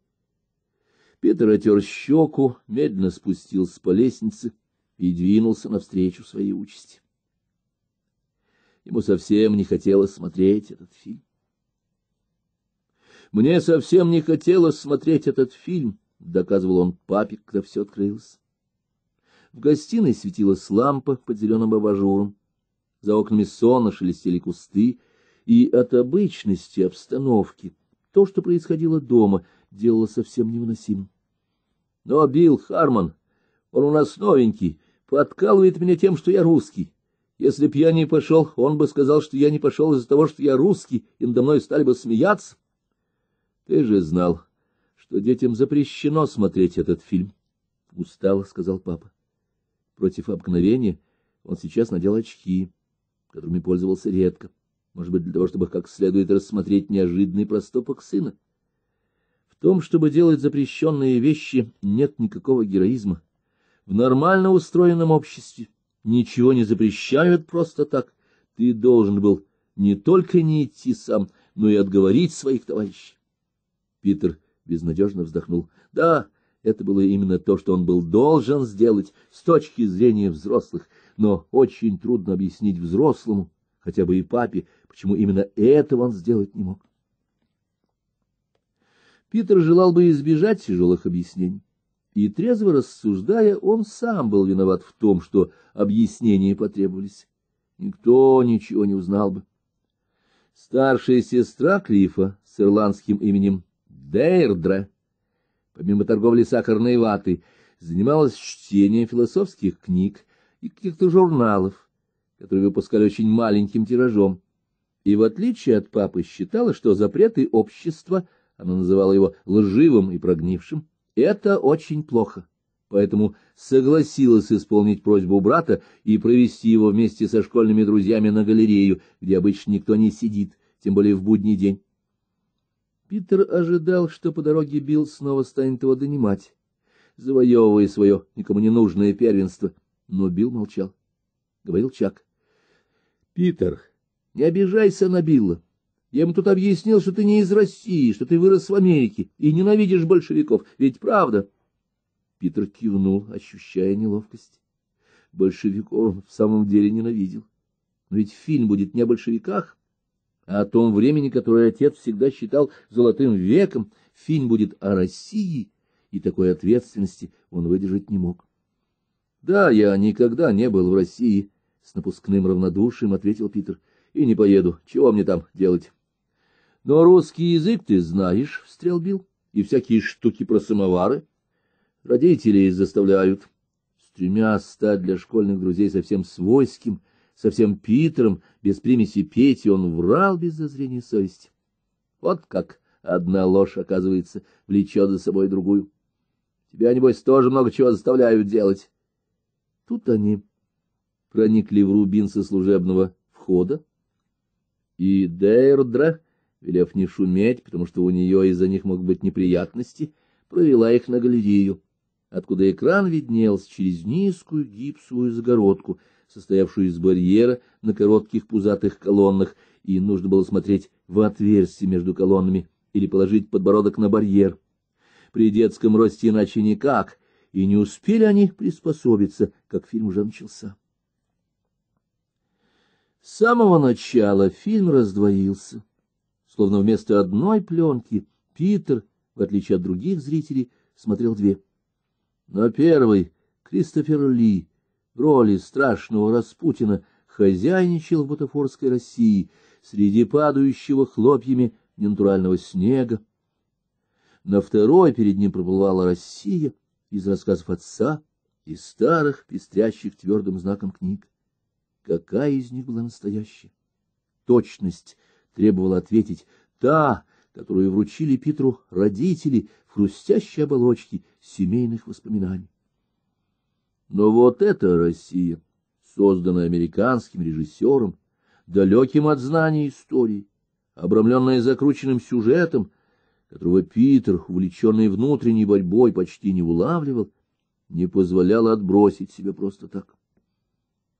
Питер отер щеку, медленно спустился по лестнице и двинулся навстречу своей участи. Ему совсем не хотелось смотреть этот фильм. Мне совсем не хотелось смотреть этот фильм, — доказывал он папе, когда все открылось. В гостиной светилась лампа под зеленым абажуром. За окнами сонно шелестели кусты, и от обычности обстановки то, что происходило дома, делало совсем невыносимым. Но Билл Харман, он у нас новенький, подкалывает меня тем, что я русский. Если б я не пошел, он бы сказал, что я не пошел из-за того, что я русский, и надо мной стали бы смеяться. Ты же знал, что детям запрещено смотреть этот фильм. Устало, — сказал папа. Против обыкновения он сейчас надел очки, которыми пользовался редко, может быть, для того, чтобы как следует рассмотреть неожиданный проступок сына. В том, чтобы делать запрещенные вещи, нет никакого героизма. В нормально устроенном обществе ничего не запрещают просто так. Ты должен был не только не идти сам, но и отговорить своих товарищей. Питер безнадежно вздохнул. Да, это было именно то, что он был должен сделать с точки зрения взрослых, но очень трудно объяснить взрослому, хотя бы и папе, почему именно этого он сделать не мог. Питер желал бы избежать тяжелых объяснений, и, трезво рассуждая, он сам был виноват в том, что объяснения потребовались. Никто ничего не узнал бы. Старшая сестра Клифа с ирландским именем Дейрдра, помимо торговли сахарной ватой, занималась чтением философских книг и каких-то журналов, которые выпускали очень маленьким тиражом. И в отличие от папы считала, что запреты общества, она называла его лживым и прогнившим, это очень плохо. Поэтому согласилась исполнить просьбу брата и провести его вместе со школьными друзьями на галерею, где обычно никто не сидит, тем более в будний день. Питер ожидал, что по дороге Билл снова станет его донимать, завоевывая свое никому не нужное первенство. Но Билл молчал. Говорил Чак. — Питер, не обижайся на Билла. Я ему тут объяснил, что ты не из России, что ты вырос в Америке и ненавидишь большевиков. Ведь правда? Питер кивнул, ощущая неловкость. Большевиков в самом деле ненавидел. Но ведь фильм будет не о большевиках, а о том времени, которое отец всегда считал золотым веком, фильм будет о России, и такой ответственности он выдержать не мог. — Да, я никогда не был в России, — с напускным равнодушием ответил Питер, — и не поеду, чего мне там делать? — Но русский язык ты знаешь, — встрял Билл, — и всякие штуки про самовары. Родители заставляют, стремясь стать для школьных друзей совсем свойским, — со всем Питером, без примеси Пети, он врал без зазрения совести. Вот как одна ложь, оказывается, влечет за собой другую. Тебя, небось, тоже много чего заставляют делать. Тут они проникли в рубин со служебного входа, и Дейрдра, велев не шуметь, потому что у нее из-за них могут быть неприятности, провела их на галерею откуда экран виднелся через низкую гипсовую загородку, состоявшую из барьера на коротких пузатых колоннах, и нужно было смотреть в отверстие между колоннами или положить подбородок на барьер. При детском росте иначе никак, и не успели они приспособиться, как фильм уже начался. С самого начала фильм раздвоился, словно вместо одной пленки Питер, в отличие от других зрителей, смотрел две. Но первый, Кристофер Ли, в роли страшного Распутина, хозяйничал в бутафорской России среди падающего хлопьями ненатурального снега. На второй перед ним проплывала Россия из рассказов отца и старых, пестрящих твердым знаком книг. Какая из них была настоящая? Точность требовала ответить та, которую вручили Питру родители в хрустящей оболочке семейных воспоминаний. Но вот эта Россия, созданная американским режиссером, далеким от знаний истории, обрамленная закрученным сюжетом, которого Питер, увлеченный внутренней борьбой, почти не улавливал, не позволяла отбросить себя просто так.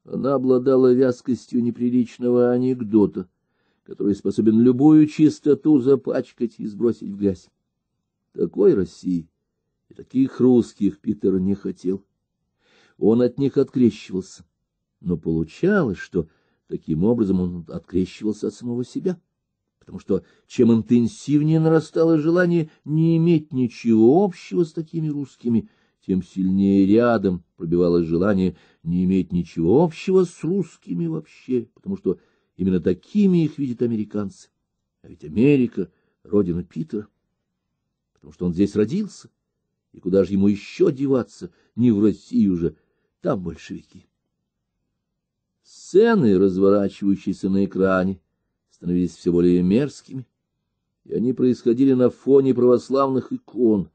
Она обладала вязкостью неприличного анекдота, который способен любую чистоту запачкать и сбросить в грязь. Такой России Таких русских Питер не хотел. Он от них открещивался. Но получалось, что таким образом он открещивался от самого себя, потому что чем интенсивнее нарастало желание не иметь ничего общего с такими русскими, тем сильнее рядом пробивалось желание не иметь ничего общего с русскими вообще, потому что именно такими их видят американцы. А ведь Америка — родина Питера, потому что он здесь родился. И куда же ему еще деваться, не в Россию же, там большевики. Сцены, разворачивающиеся на экране, становились все более мерзкими, и они происходили на фоне православных икон,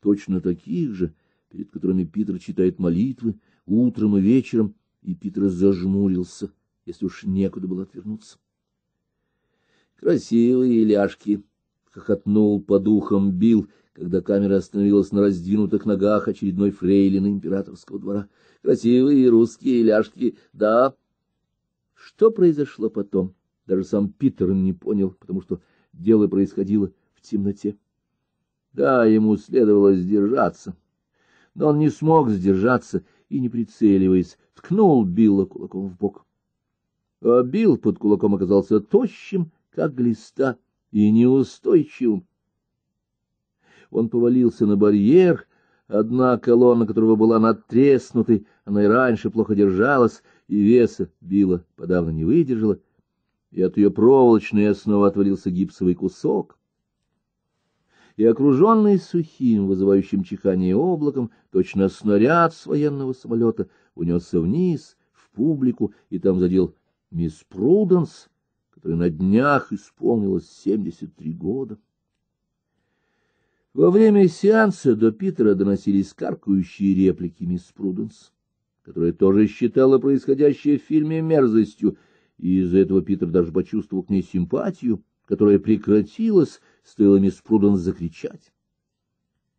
точно таких же, перед которыми Питер читает молитвы утром и вечером, и Питер зажмурился, если уж некуда было отвернуться. Красивые ляжки, хохотнул по духам Билл, когда камера остановилась на раздвинутых ногах очередной фрейлины императорского двора. Красивые русские ляжки, да. Что произошло потом, даже сам Питер не понял, потому что дело происходило в темноте. Да, ему следовало сдержаться, но он не смог сдержаться и, не прицеливаясь, ткнул Билла кулаком в бок. А Билл под кулаком оказался тощим, как глиста, и неустойчивым, он повалился на барьер, одна колонна которого была надтреснутой, она и раньше плохо держалась, и веса била, подавно не выдержала, и от ее проволочной основы отвалился гипсовый кусок. И окруженный сухим, вызывающим чихание облаком, точно снаряд с военного самолета унесся вниз, в публику, и там задел мисс Пруденс, которой на днях исполнилось 73 года. Во время сеанса до Питера доносились каркающие реплики мисс Пруденс, которая тоже считала происходящее в фильме мерзостью, и из-за этого Питер даже почувствовал к ней симпатию, которая прекратилась, стоило мисс Пруденс закричать.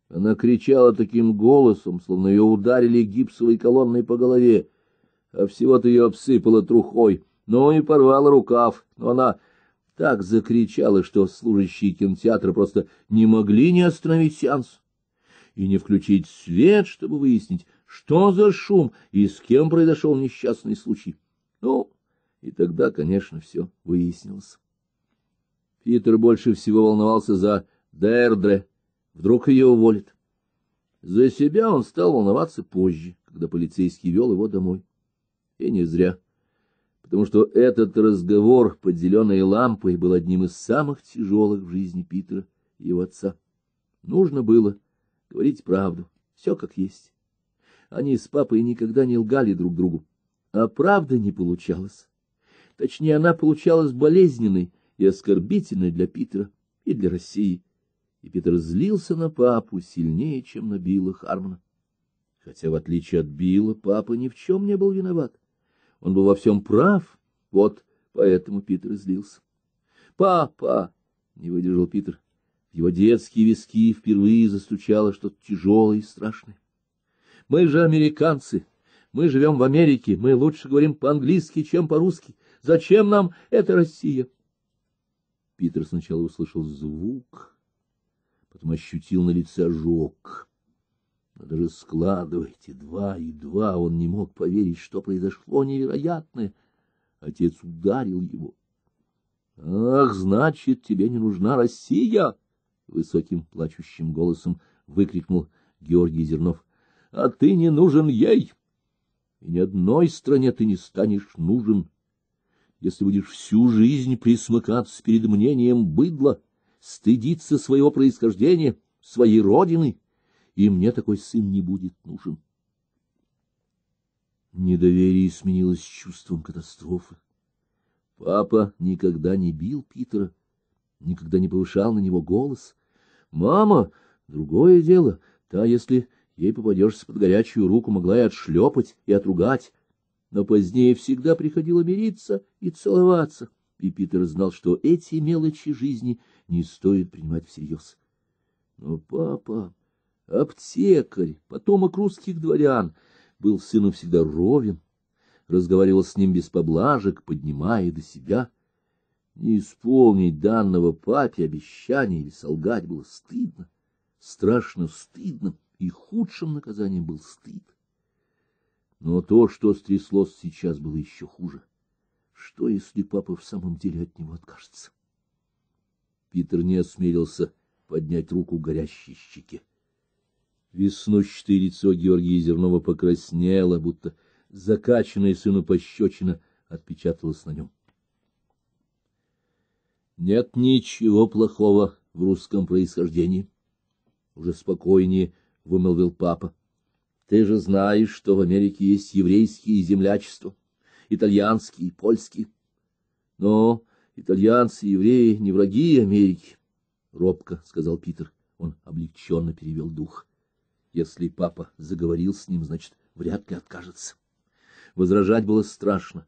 Она кричала таким голосом, словно ее ударили гипсовой колонной по голове, а всего-то ее обсыпала трухой, ну и порвала рукав, но она так закричала, что служащие кинотеатра просто не могли не остановить сеанс и не включить свет, чтобы выяснить, что за шум и с кем произошел несчастный случай. Ну, и тогда, конечно, все выяснилось. Питер больше всего волновался за Дердре. Вдруг ее уволят. За себя он стал волноваться позже, когда полицейский вел его домой. И не зря потому что этот разговор под зеленой лампой был одним из самых тяжелых в жизни Питера и его отца. Нужно было говорить правду, все как есть. Они с папой никогда не лгали друг другу, а правда не получалась. Точнее, она получалась болезненной и оскорбительной для Питера и для России. И Питер злился на папу сильнее, чем на Билла Хармона. Хотя, в отличие от Билла, папа ни в чем не был виноват. Он был во всем прав, вот поэтому Питер злился. «Папа!» — не выдержал Питер. его детские виски впервые застучало что-то тяжелое и страшное. «Мы же американцы! Мы живем в Америке! Мы лучше говорим по-английски, чем по-русски! Зачем нам эта Россия?» Питер сначала услышал звук, потом ощутил на лице ожог. Даже складывайте два и два. Он не мог поверить, что произошло невероятное. Отец ударил его. — Ах, значит, тебе не нужна Россия! — высоким плачущим голосом выкрикнул Георгий Зернов. — А ты не нужен ей! И ни одной стране ты не станешь нужен, если будешь всю жизнь присмыкаться перед мнением быдла, стыдиться своего происхождения, своей родины. — и мне такой сын не будет нужен. Недоверие сменилось чувством катастрофы. Папа никогда не бил Питера, никогда не повышал на него голос. Мама, другое дело, та, если ей попадешься под горячую руку, могла и отшлепать, и отругать. Но позднее всегда приходило мириться и целоваться, и Питер знал, что эти мелочи жизни не стоит принимать всерьез. Но папа аптекарь, потомок русских дворян, был сыну всегда ровен, разговаривал с ним без поблажек, поднимая до себя. Не исполнить данного папе обещания или солгать было стыдно, страшно стыдно, и худшим наказанием был стыд. Но то, что стряслось сейчас, было еще хуже. Что, если папа в самом деле от него откажется? Питер не осмелился поднять руку горящей щеке. Веснущатое лицо Георгия Зернова покраснело, будто закачанное сыну пощечина отпечаталось на нем. Нет ничего плохого в русском происхождении, — уже спокойнее вымолвил папа. Ты же знаешь, что в Америке есть еврейские землячества, итальянские, польские. Но итальянцы и евреи не враги Америки, — робко сказал Питер. Он облегченно перевел дух. Если папа заговорил с ним, значит, вряд ли откажется. Возражать было страшно,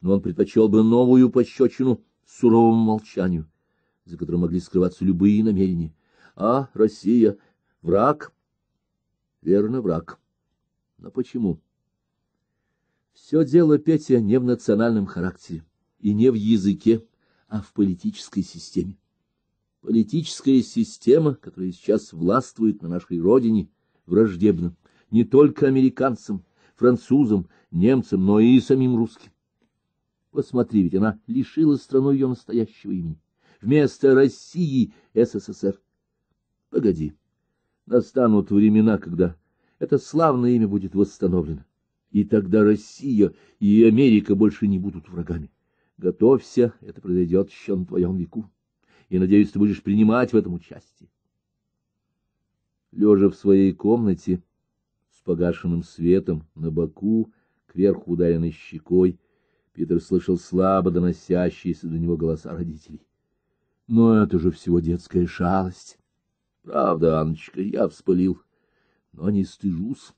но он предпочел бы новую пощечину суровому молчанию, за которым могли скрываться любые намерения. А Россия — враг? Верно, враг. Но почему? Все дело, Петя, не в национальном характере и не в языке, а в политической системе. Политическая система, которая сейчас властвует на нашей родине, враждебно не только американцам, французам, немцам, но и самим русским. Посмотри, ведь она лишила страну ее настоящего имени. Вместо России — СССР. Погоди, настанут времена, когда это славное имя будет восстановлено. И тогда Россия и Америка больше не будут врагами. Готовься, это произойдет еще на твоем веку. И, надеюсь, ты будешь принимать в этом участие лежа в своей комнате, с погашенным светом, на боку, кверху ударенной щекой, Питер слышал слабо доносящиеся до него голоса родителей. — Но это же всего детская шалость. — Правда, Анночка, я вспылил, но не стыжусь.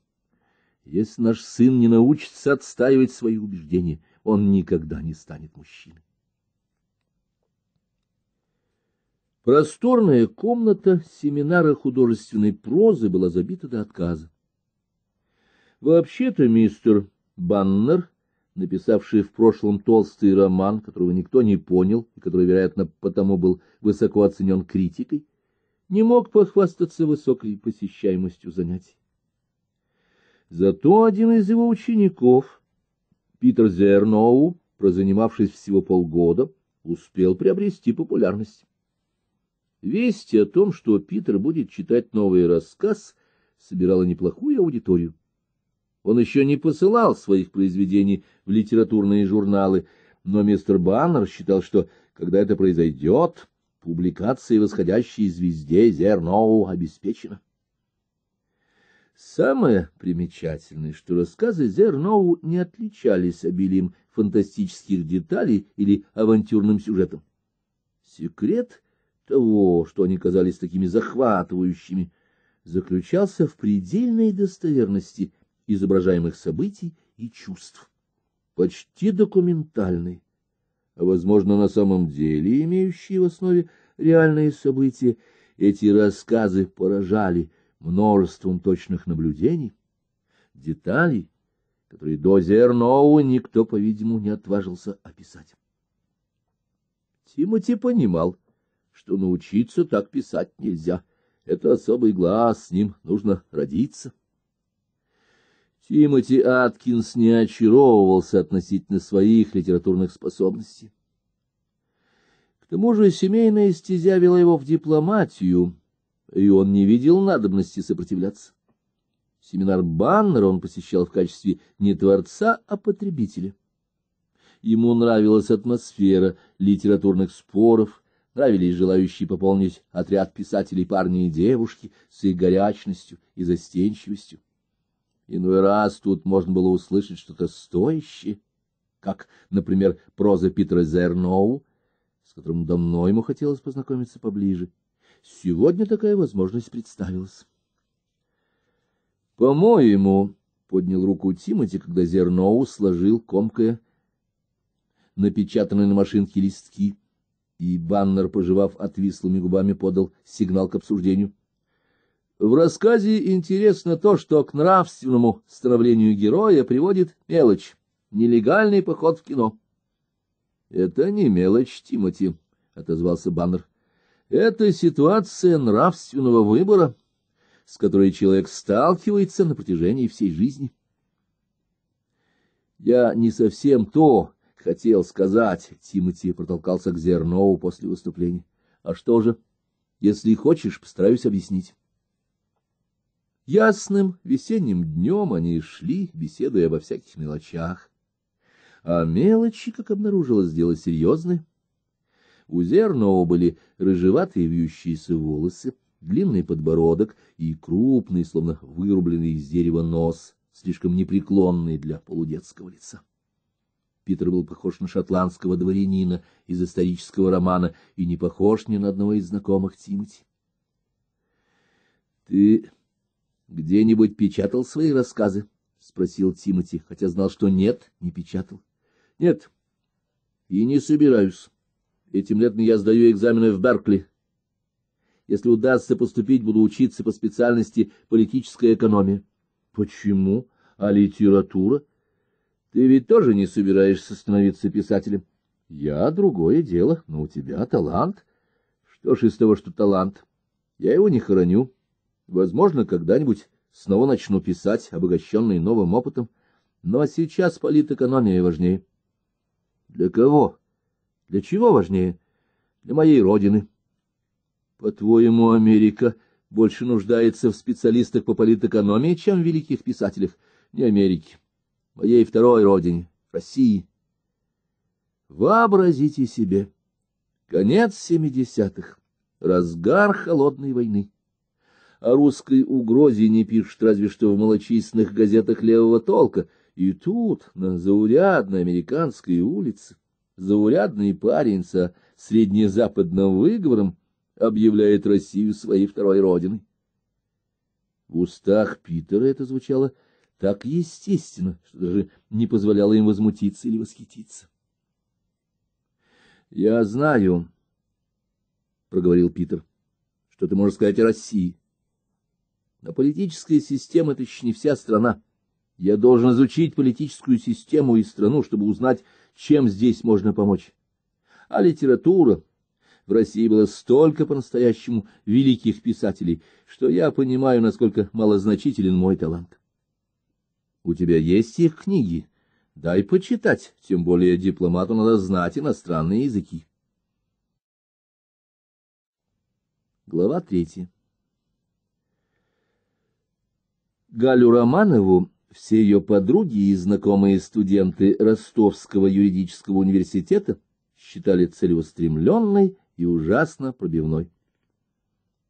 Если наш сын не научится отстаивать свои убеждения, он никогда не станет мужчиной. Просторная комната семинара художественной прозы была забита до отказа. Вообще-то мистер Баннер, написавший в прошлом толстый роман, которого никто не понял и который, вероятно, потому был высоко оценен критикой, не мог похвастаться высокой посещаемостью занятий. Зато один из его учеников, Питер Зерноу, прозанимавшись всего полгода, успел приобрести популярность. Весть о том, что Питер будет читать новый рассказ, собирала неплохую аудиторию. Он еще не посылал своих произведений в литературные журналы, но мистер Баннер считал, что, когда это произойдет, публикация «Восходящей звезде» Зерноу обеспечена. Самое примечательное, что рассказы Зерноу не отличались обилием фантастических деталей или авантюрным сюжетом. Секрет того, что они казались такими захватывающими, заключался в предельной достоверности изображаемых событий и чувств, почти документальной, а, возможно, на самом деле имеющие в основе реальные события, эти рассказы поражали множеством точных наблюдений, деталей, которые до Зерноу никто, по-видимому, не отважился описать. Тимоти понимал, что научиться так писать нельзя. Это особый глаз, с ним нужно родиться. Тимоти Аткинс не очаровывался относительно своих литературных способностей. К тому же семейная стезя вела его в дипломатию, и он не видел надобности сопротивляться. Семинар Баннера он посещал в качестве не творца, а потребителя. Ему нравилась атмосфера литературных споров, нравились желающие пополнить отряд писателей парни и девушки с их горячностью и застенчивостью. Иной раз тут можно было услышать что-то стоящее, как, например, проза Питера Зерноу, с которым давно ему хотелось познакомиться поближе. Сегодня такая возможность представилась. — По-моему, — поднял руку Тимати, когда Зерноу сложил комкое напечатанные на машинке листки — и Баннер, пожевав отвислыми губами, подал сигнал к обсуждению. В рассказе интересно то, что к нравственному становлению героя приводит мелочь — нелегальный поход в кино. — Это не мелочь, Тимати, — отозвался Баннер. — Это ситуация нравственного выбора, с которой человек сталкивается на протяжении всей жизни. — Я не совсем то, хотел сказать, Тимати протолкался к Зернову после выступления. А что же? Если хочешь, постараюсь объяснить. Ясным весенним днем они шли, беседуя обо всяких мелочах. А мелочи, как обнаружилось, дело серьезное. У Зернова были рыжеватые вьющиеся волосы, длинный подбородок и крупный, словно вырубленный из дерева нос, слишком непреклонный для полудетского лица. Питер был похож на шотландского дворянина из исторического романа и не похож ни на одного из знакомых Тимоти. Ты где-нибудь печатал свои рассказы? — спросил Тимоти, хотя знал, что нет, не печатал. — Нет, и не собираюсь. Этим летом я сдаю экзамены в Беркли. Если удастся поступить, буду учиться по специальности политическая экономия. — Почему? А литература? — ты ведь тоже не собираешься становиться писателем? Я другое дело, но у тебя талант. Что ж из того, что талант? Я его не хороню. Возможно, когда-нибудь снова начну писать, обогащенный новым опытом. Но сейчас политэкономия важнее. Для кого? Для чего важнее? Для моей родины. По-твоему, Америка больше нуждается в специалистах по политэкономии, чем в великих писателях? Не Америки моей второй родине, России. Вообразите себе, конец семидесятых, разгар холодной войны. О русской угрозе не пишут разве что в малочисленных газетах левого толка, и тут, на заурядной американской улице, заурядный парень со среднезападным выговором объявляет Россию своей второй родиной. В устах Питера это звучало так естественно, что даже не позволяло им возмутиться или восхититься. — Я знаю, — проговорил Питер, — что ты можешь сказать о России. Но политическая система — это еще не вся страна. Я должен изучить политическую систему и страну, чтобы узнать, чем здесь можно помочь. А литература... В России было столько по-настоящему великих писателей, что я понимаю, насколько малозначителен мой талант. У тебя есть их книги? Дай почитать, тем более дипломату надо знать иностранные языки. Глава третья. Галю Романову все ее подруги и знакомые студенты Ростовского юридического университета считали целеустремленной и ужасно пробивной.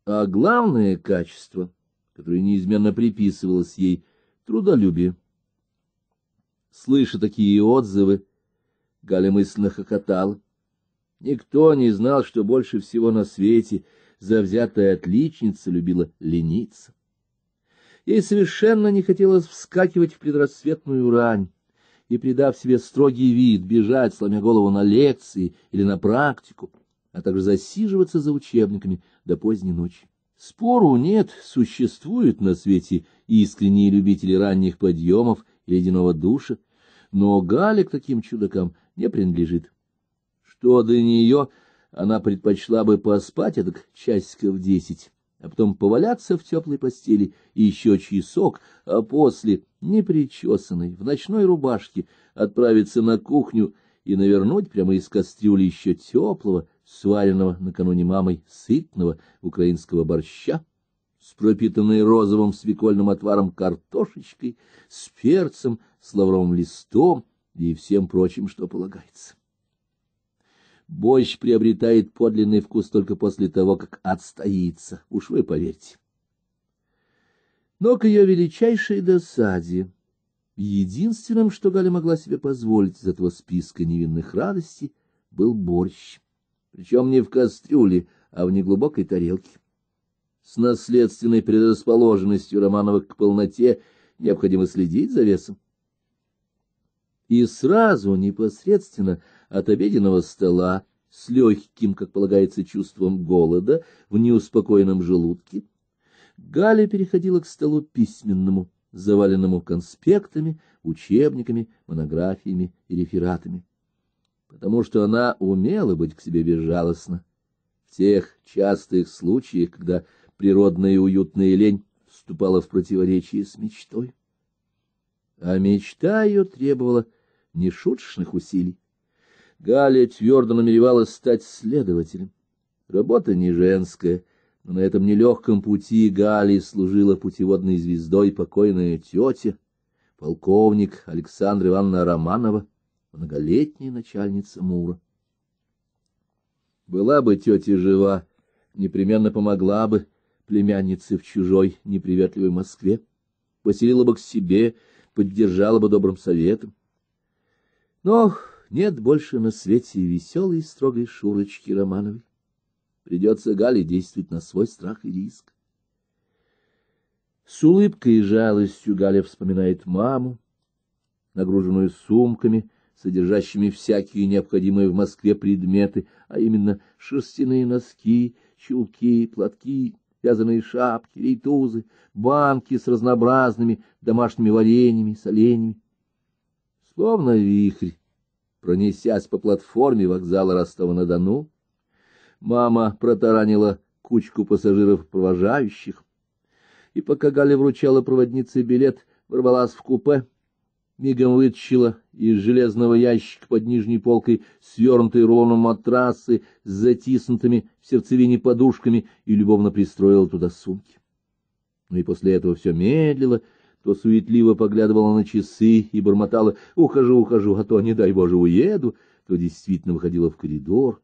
А главное качество, которое неизменно приписывалось ей, — трудолюбие. Слыша такие отзывы, Галя мысленно хохотала. Никто не знал, что больше всего на свете завзятая отличница любила лениться. Ей совершенно не хотелось вскакивать в предрассветную рань и, придав себе строгий вид, бежать, сломя голову на лекции или на практику, а также засиживаться за учебниками до поздней ночи. Спору нет, существуют на свете искренние любители ранних подъемов ледяного душа, но Галя к таким чудакам не принадлежит. Что до нее, она предпочла бы поспать эдак часиков десять, а потом поваляться в теплой постели еще часок, а после, непричесанной, в ночной рубашке, отправиться на кухню и навернуть прямо из кастрюли еще теплого, сваренного накануне мамой сытного украинского борща, с пропитанной розовым свекольным отваром картошечкой, с перцем, с лавровым листом и всем прочим, что полагается. Борщ приобретает подлинный вкус только после того, как отстоится, уж вы поверьте. Но к ее величайшей досаде, единственным, что Галя могла себе позволить из этого списка невинных радостей, был борщ. Причем не в кастрюле, а в неглубокой тарелке с наследственной предрасположенностью Романовых к полноте, необходимо следить за весом. И сразу, непосредственно от обеденного стола, с легким, как полагается, чувством голода в неуспокоенном желудке, Галя переходила к столу письменному, заваленному конспектами, учебниками, монографиями и рефератами. Потому что она умела быть к себе безжалостна. В тех частых случаях, когда природная и уютная лень вступала в противоречие с мечтой. А мечта ее требовала нешуточных усилий. Галя твердо намеревалась стать следователем. Работа не женская, но на этом нелегком пути Гали служила путеводной звездой покойная тетя, полковник Александра Ивановна Романова, многолетняя начальница Мура. Была бы тетя жива, непременно помогла бы, племянницы в чужой, неприветливой Москве, поселила бы к себе, поддержала бы добрым советом. Но нет больше на свете веселой и строгой Шурочки Романовой. Придется Гале действовать на свой страх и риск. С улыбкой и жалостью Галя вспоминает маму, нагруженную сумками, содержащими всякие необходимые в Москве предметы, а именно шерстяные носки, чулки, платки, вязаные шапки, рейтузы, банки с разнообразными домашними вареньями, соленьями. Словно вихрь, пронесясь по платформе вокзала Ростова-на-Дону, мама протаранила кучку пассажиров провожающих, и пока Галя вручала проводнице билет, ворвалась в купе, мигом вытащила из железного ящика под нижней полкой, свернутые рулоном матрасы с затиснутыми в сердцевине подушками, и любовно пристроила туда сумки. Ну и после этого все медлило, то суетливо поглядывала на часы и бормотала «Ухожу, ухожу, а то, не дай Боже, уеду», то действительно выходила в коридор,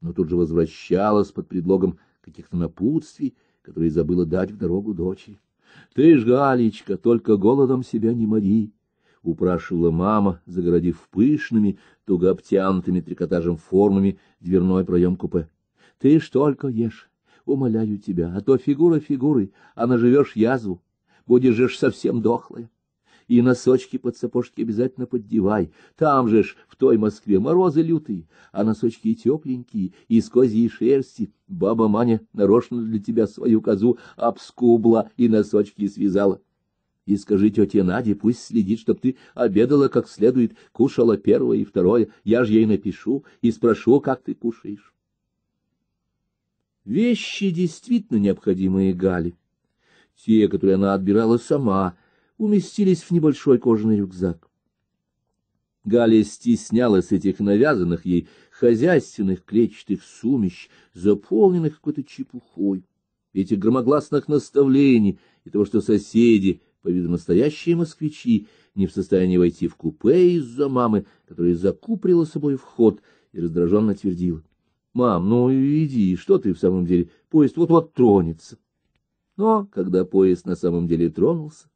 но тут же возвращалась под предлогом каких-то напутствий, которые забыла дать в дорогу дочери. «Ты ж, Галечка, только голодом себя не мори!» упрашивала мама, загородив пышными, туго обтянутыми трикотажем формами дверной проем купе. — Ты ж только ешь, умоляю тебя, а то фигура фигурой, а наживешь язву, будешь же ж совсем дохлая. И носочки под сапожки обязательно поддевай, там же ж в той Москве морозы лютые, а носочки тепленькие, из козьей шерсти. Баба Маня нарочно для тебя свою козу обскубла и носочки связала и скажи тете Наде, пусть следит, чтоб ты обедала как следует, кушала первое и второе. Я же ей напишу и спрошу, как ты кушаешь. Вещи действительно необходимые Гали. Те, которые она отбирала сама, уместились в небольшой кожаный рюкзак. Галя стеснялась этих навязанных ей хозяйственных клетчатых сумищ, заполненных какой-то чепухой, этих громогласных наставлений и того, что соседи — по виду настоящие москвичи, не в состоянии войти в купе из-за мамы, которая закуприла собой вход и раздраженно твердила. — Мам, ну иди, что ты в самом деле, поезд вот-вот тронется. Но когда поезд на самом деле тронулся,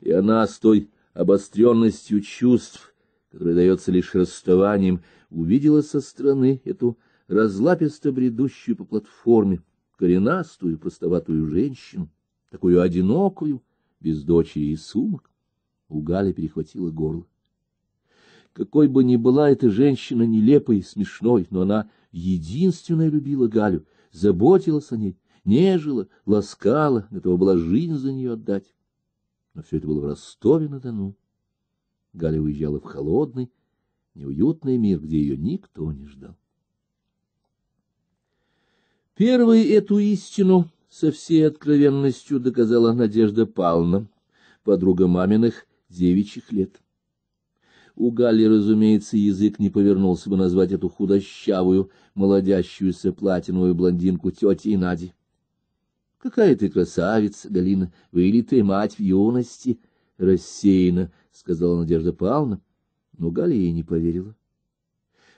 и она с той обостренностью чувств, которая дается лишь расставанием, увидела со стороны эту разлаписто бредущую по платформе коренастую простоватую женщину, такую одинокую, без дочери и сумок, у Гали перехватило горло. Какой бы ни была эта женщина нелепой и смешной, но она единственная любила Галю, заботилась о ней, нежила, ласкала, готова была жизнь за нее отдать. Но все это было в Ростове-на-Дону. Галя уезжала в холодный, неуютный мир, где ее никто не ждал. Первый эту истину со всей откровенностью доказала Надежда Павловна, подруга маминых девичьих лет. У Гали, разумеется, язык не повернулся бы назвать эту худощавую, молодящуюся платиновую блондинку тетей Нади. — Какая ты красавица, Галина, вылитая мать в юности! — рассеянно сказала Надежда Павловна, но Галя ей не поверила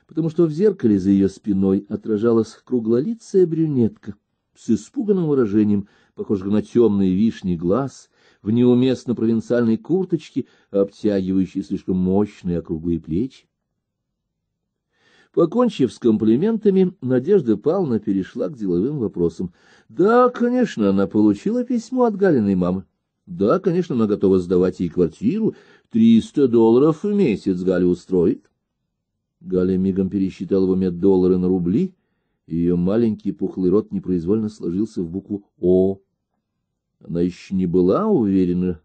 потому что в зеркале за ее спиной отражалась круглолицая брюнетка, с испуганным выражением, похожим на темный вишний глаз, в неуместно провинциальной курточке, обтягивающей слишком мощные округлые плечи. Покончив с комплиментами, Надежда Павловна перешла к деловым вопросам. Да, конечно, она получила письмо от Галиной мамы. Да, конечно, она готова сдавать ей квартиру. Триста долларов в месяц Галя устроит. Галя мигом пересчитала в уме доллары на рубли ее маленький пухлый рот непроизвольно сложился в букву «О». Она еще не была уверена,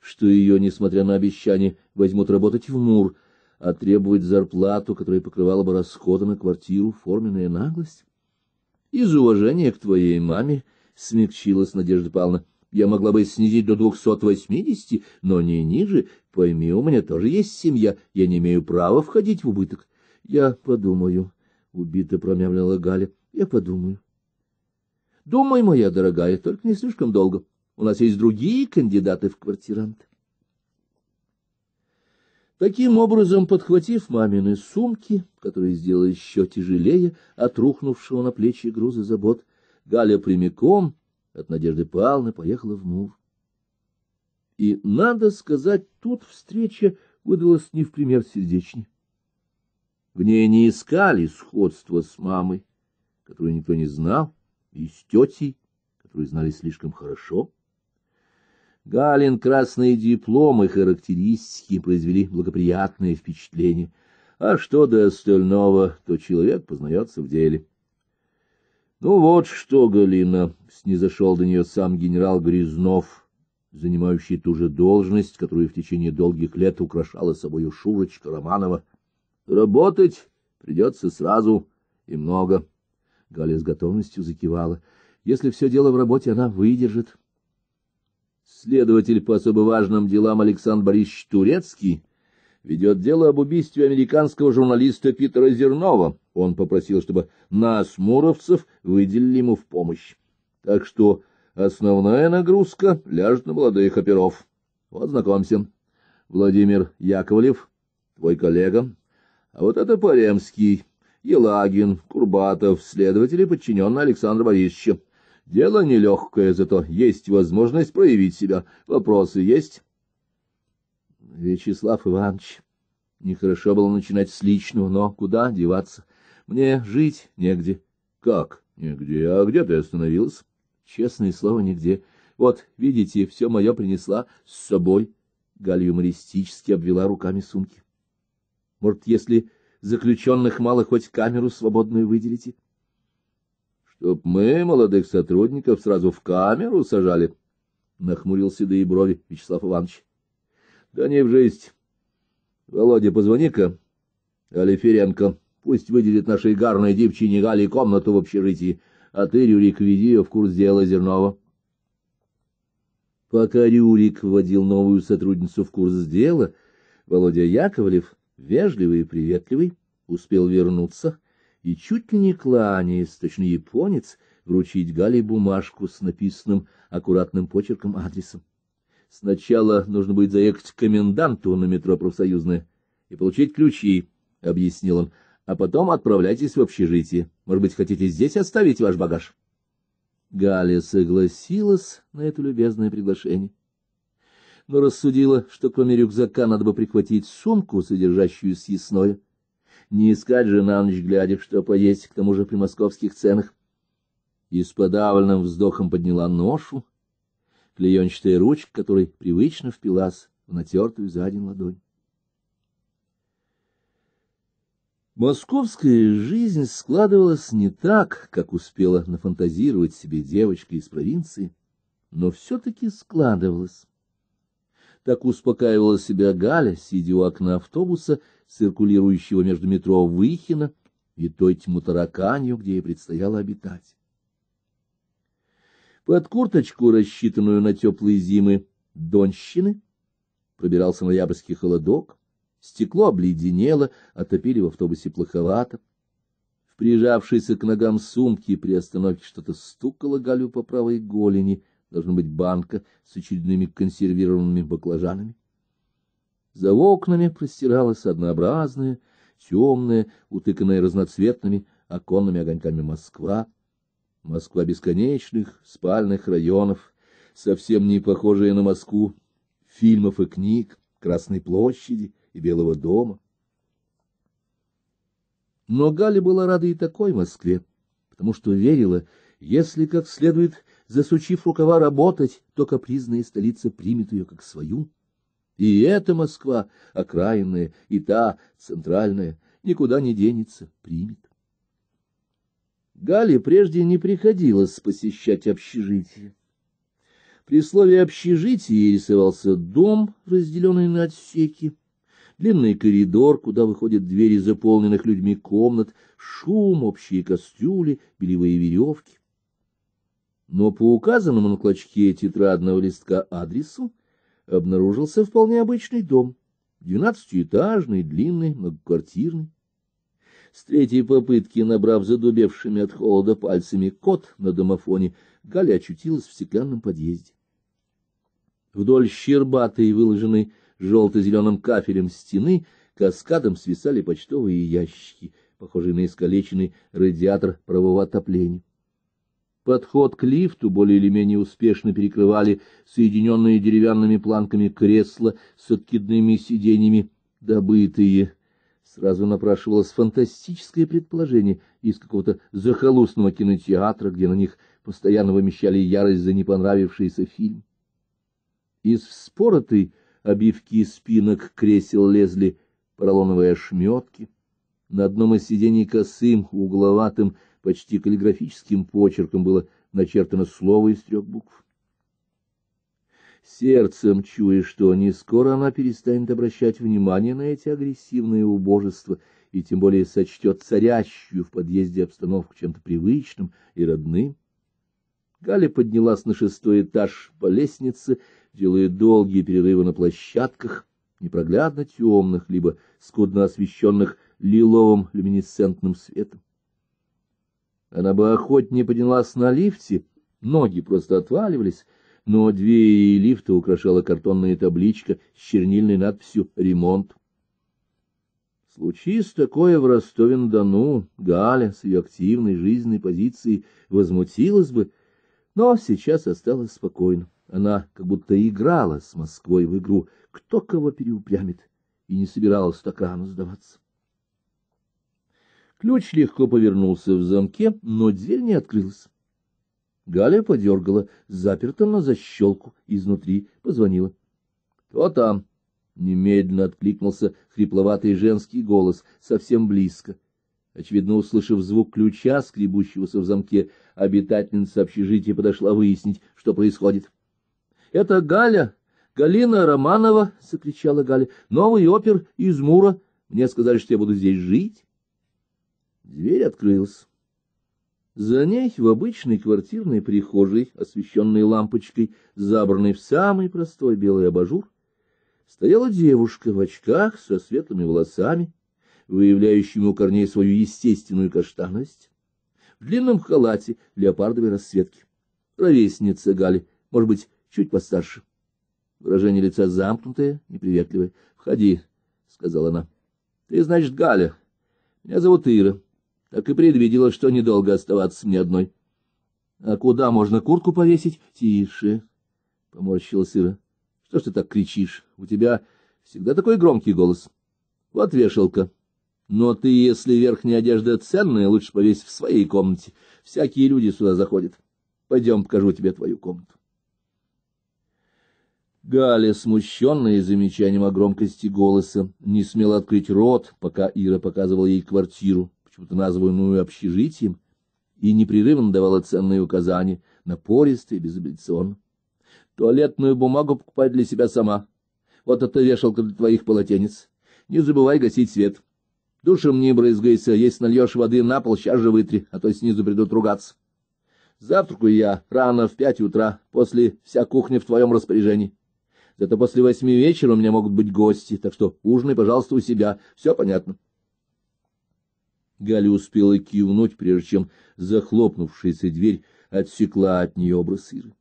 что ее, несмотря на обещание, возьмут работать в МУР, а требовать зарплату, которая покрывала бы расходы на квартиру, форменная наглость. Из уважения к твоей маме смягчилась Надежда Павловна. Я могла бы снизить до 280, но не ниже. Пойми, у меня тоже есть семья, я не имею права входить в убыток. Я подумаю, — убито промямлила Галя. — Я подумаю. — Думай, моя дорогая, только не слишком долго. У нас есть другие кандидаты в квартиранты. Таким образом, подхватив мамины сумки, которые сделали еще тяжелее от рухнувшего на плечи груза забот, Галя прямиком от Надежды Павловны поехала в Мур. И, надо сказать, тут встреча выдалась не в пример сердечнее. В ней не искали сходства с мамой, которую никто не знал, и с тетей, которую знали слишком хорошо. Галин красные дипломы характеристики произвели благоприятное впечатление, а что до остального, то человек познается в деле. Ну вот что, Галина, снизошел до нее сам генерал Грязнов, занимающий ту же должность, которую в течение долгих лет украшала собою Шурочка Романова — Работать придется сразу и много. Галя с готовностью закивала. Если все дело в работе, она выдержит. Следователь по особо важным делам Александр Борисович Турецкий ведет дело об убийстве американского журналиста Питера Зернова. Он попросил, чтобы нас, муровцев, выделили ему в помощь. Так что основная нагрузка ляжет на молодых оперов. Вот знакомься. Владимир Яковлев, твой коллега, а вот это Поремский, Елагин, Курбатов, следователи подчинены Александру Борисовичу. Дело нелегкое, зато есть возможность проявить себя. Вопросы есть? Вячеслав Иванович, нехорошо было начинать с личного, но куда деваться? Мне жить негде. Как негде? А где ты остановился? Честное слово, нигде. Вот, видите, все мое принесла с собой. Галя юмористически обвела руками сумки. Может, если заключенных мало, хоть камеру свободную выделите? — Чтоб мы, молодых сотрудников, сразу в камеру сажали, — нахмурил седые брови Вячеслав Иванович. — Да не в жизнь. Володя, позвони-ка Алиференко, пусть выделит нашей гарной девчине Гали комнату в общежитии, а ты, Рюрик, веди ее в курс дела Зернова. Пока Рюрик вводил новую сотрудницу в курс дела, Володя Яковлев вежливый и приветливый, успел вернуться и, чуть ли не кланяясь, точно японец, вручить Гале бумажку с написанным аккуратным почерком адресом. Сначала нужно будет заехать к коменданту на метро профсоюзное и получить ключи, — объяснил он, — а потом отправляйтесь в общежитие. Может быть, хотите здесь оставить ваш багаж? Галя согласилась на это любезное приглашение но рассудила, что кроме рюкзака надо бы прихватить сумку, содержащую съестное. Не искать же на ночь глядя, что поесть, к тому же при московских ценах. И с подавленным вздохом подняла ношу, клеенчатая ручка, которой привычно впилась в натертую за день ладонь. Московская жизнь складывалась не так, как успела нафантазировать себе девочка из провинции, но все-таки складывалась. Так успокаивала себя Галя, сидя у окна автобуса, циркулирующего между метро Выхина и той тьму тараканью, где ей предстояло обитать. Под курточку, рассчитанную на теплые зимы Донщины, пробирался ноябрьский холодок, стекло обледенело, отопили а в автобусе плоховато. В прижавшейся к ногам сумки при остановке что-то стукало Галю по правой голени — должна быть банка с очередными консервированными баклажанами. За окнами простиралась однообразная, темная, утыканная разноцветными оконными огоньками Москва, Москва бесконечных спальных районов, совсем не похожая на Москву, фильмов и книг, Красной площади и Белого дома. Но Галя была рада и такой Москве, потому что верила, если как следует засучив рукава работать, то капризная столица примет ее как свою. И эта Москва, окраинная, и та, центральная, никуда не денется, примет. Гале прежде не приходилось посещать общежитие. При слове «общежитие» рисовался дом, разделенный на отсеки, длинный коридор, куда выходят двери заполненных людьми комнат, шум, общие кастрюли, белевые веревки но по указанному на клочке тетрадного листка адресу обнаружился вполне обычный дом, двенадцатиэтажный, длинный, многоквартирный. С третьей попытки, набрав задубевшими от холода пальцами кот на домофоне, Галя очутилась в стеклянном подъезде. Вдоль щербатой, выложенной желто-зеленым кафелем стены, каскадом свисали почтовые ящики, похожие на искалеченный радиатор правового отопления. Подход к лифту более или менее успешно перекрывали соединенные деревянными планками кресла с откидными сиденьями, добытые. Сразу напрашивалось фантастическое предположение из какого-то захолустного кинотеатра, где на них постоянно вымещали ярость за непонравившийся фильм. Из вспоротой обивки спинок кресел лезли поролоновые ошметки. На одном из сидений косым, угловатым, почти каллиграфическим почерком было начертано слово из трех букв. Сердцем чуя, что не скоро она перестанет обращать внимание на эти агрессивные убожества и тем более сочтет царящую в подъезде обстановку чем-то привычным и родным, Галя поднялась на шестой этаж по лестнице, делая долгие перерывы на площадках, непроглядно темных, либо скудно освещенных лиловым люминесцентным светом. Она бы охотнее поднялась на лифте, ноги просто отваливались, но двери лифта украшала картонная табличка с чернильной надписью «Ремонт». Случись такое в Ростове-на-Дону, Галя с ее активной жизненной позицией возмутилась бы, но сейчас осталась спокойна. Она как будто играла с Москвой в игру «Кто кого переупрямит?» и не собиралась так рано сдаваться. Ключ легко повернулся в замке, но дверь не открылась. Галя подергала, заперта на защелку, изнутри позвонила. — Кто там? — немедленно откликнулся хрипловатый женский голос, совсем близко. Очевидно, услышав звук ключа, скребущегося в замке, обитательница общежития подошла выяснить, что происходит. — Это Галя! Галина Романова! — закричала Галя. — Новый опер из Мура! Мне сказали, что я буду здесь жить. Дверь открылась. За ней в обычной квартирной прихожей, освещенной лампочкой, забранной в самый простой белый абажур, стояла девушка в очках со светлыми волосами, выявляющими у корней свою естественную каштанность, в длинном халате леопардовой расцветки. Ровесница Гали, может быть, чуть постарше. Выражение лица замкнутое, неприветливое. — Входи, — сказала она. — Ты, значит, Галя. Меня зовут Ира. — так и предвидела, что недолго оставаться мне одной. — А куда можно куртку повесить? — Тише, — поморщилась Ира. — Что ж ты так кричишь? У тебя всегда такой громкий голос. Вот вешалка. Но ты, если верхняя одежда ценная, лучше повесь в своей комнате. Всякие люди сюда заходят. Пойдем, покажу тебе твою комнату. Галя, смущенная замечанием о громкости голоса, не смела открыть рот, пока Ира показывала ей квартиру, почему-то названную общежитием, и непрерывно давала ценные указания, напористо и безапелляционно. Туалетную бумагу покупай для себя сама. Вот это вешалка для твоих полотенец. Не забывай гасить свет. Душем не брызгайся, если нальешь воды на пол, сейчас же вытри, а то снизу придут ругаться. Завтракаю я рано в пять утра, после вся кухня в твоем распоряжении. Зато после восьми вечера у меня могут быть гости, так что ужинай, пожалуйста, у себя, все понятно. Галя успела кивнуть, прежде чем захлопнувшаяся дверь отсекла от нее образ Иры.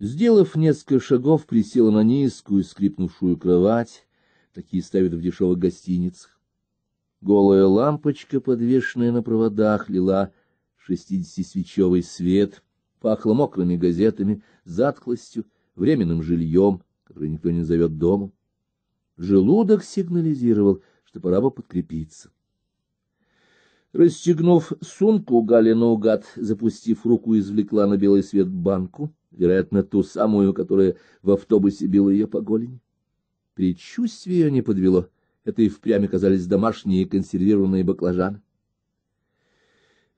Сделав несколько шагов, присела на низкую скрипнувшую кровать, такие ставят в дешевых гостиницах. Голая лампочка, подвешенная на проводах, лила шестидесятисвечевый свет, пахла мокрыми газетами, затхлостью, временным жильем, которое никто не зовет домом. Желудок сигнализировал, что пора бы подкрепиться. Расстегнув сумку, Галя наугад, запустив руку, извлекла на белый свет банку, вероятно, ту самую, которая в автобусе била ее по голени. Предчувствие ее не подвело. Это и впрямь казались домашние консервированные баклажаны.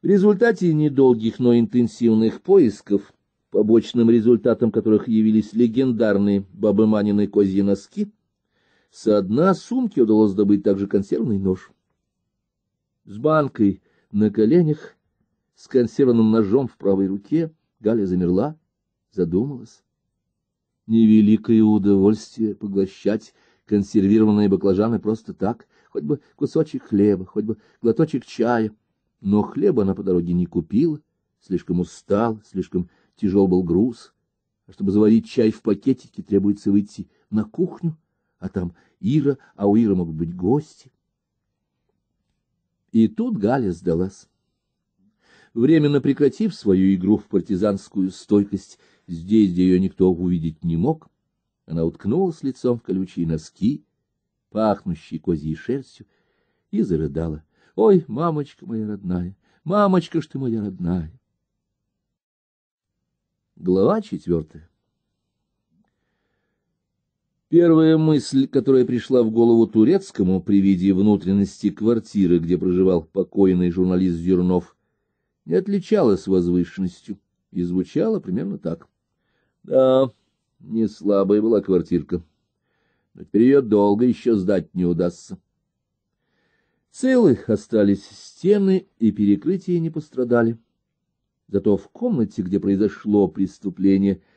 В результате недолгих, но интенсивных поисков, побочным результатом которых явились легендарные бабы Манины козьи носки, со дна сумки удалось добыть также консервный нож с банкой на коленях, с консервным ножом в правой руке, Галя замерла, задумалась. Невеликое удовольствие поглощать консервированные баклажаны просто так, хоть бы кусочек хлеба, хоть бы глоточек чая. Но хлеба она по дороге не купила, слишком устал, слишком тяжел был груз. А чтобы заварить чай в пакетике, требуется выйти на кухню, а там Ира, а у Иры могут быть гости. И тут Галя сдалась. Временно прекратив свою игру в партизанскую стойкость, здесь, где ее никто увидеть не мог, она уткнулась лицом в колючие носки, пахнущие козьей шерстью, и зарыдала. — Ой, мамочка моя родная, мамочка ж ты моя родная! Глава четвертая Первая мысль, которая пришла в голову турецкому при виде внутренности квартиры, где проживал покойный журналист Зернов, не отличалась возвышенностью и звучала примерно так. Да, не слабая была квартирка, но теперь ее долго еще сдать не удастся. Целых остались стены, и перекрытия не пострадали. Зато в комнате, где произошло преступление, —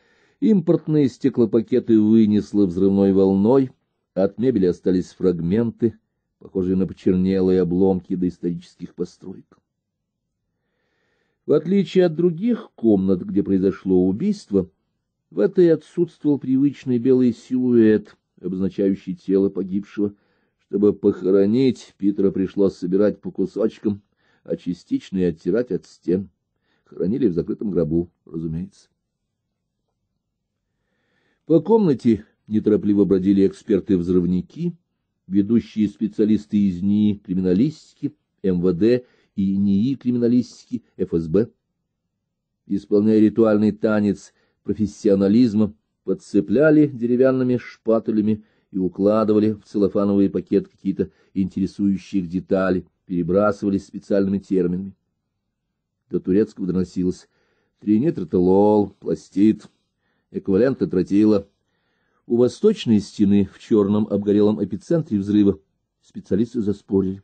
Импортные стеклопакеты вынесло взрывной волной, от мебели остались фрагменты, похожие на почернелые обломки доисторических построек. В отличие от других комнат, где произошло убийство, в этой отсутствовал привычный белый силуэт, обозначающий тело погибшего. Чтобы похоронить, Питера пришлось собирать по кусочкам, а частично и оттирать от стен. Хоронили в закрытом гробу, разумеется. По комнате неторопливо бродили эксперты-взрывники, ведущие специалисты из НИИ криминалистики, МВД и НИИ криминалистики ФСБ. Исполняя ритуальный танец профессионализма, подцепляли деревянными шпателями и укладывали в целлофановый пакет какие-то интересующие детали, перебрасывались специальными терминами. До турецкого доносилось «тринитратолол», «пластит», эквивалента тротила. У восточной стены в черном обгорелом эпицентре взрыва специалисты заспорили.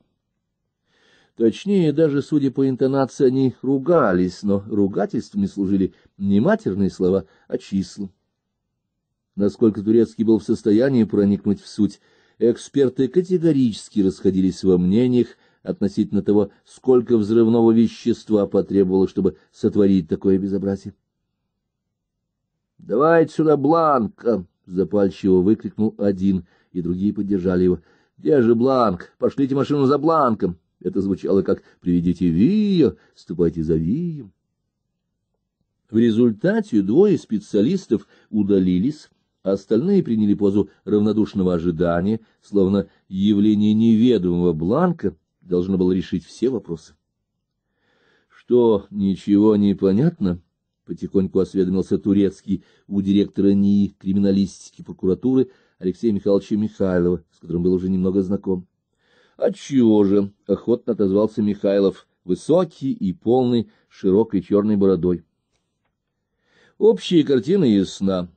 Точнее, даже судя по интонации, они ругались, но ругательствами служили не матерные слова, а числа. Насколько турецкий был в состоянии проникнуть в суть, эксперты категорически расходились во мнениях относительно того, сколько взрывного вещества потребовалось, чтобы сотворить такое безобразие. — Давайте сюда Бланка! — запальчиво выкрикнул один, и другие поддержали его. — Где же Бланк? Пошлите машину за Бланком! Это звучало как «Приведите Вию, ступайте за Вием». В результате двое специалистов удалились, а остальные приняли позу равнодушного ожидания, словно явление неведомого бланка должно было решить все вопросы. Что ничего не понятно, потихоньку осведомился Турецкий у директора НИИ криминалистики прокуратуры Алексея Михайловича Михайлова, с которым был уже немного знаком. «А — Отчего же? — охотно отозвался Михайлов, высокий и полный, широкой черной бородой. Общие картины ясна.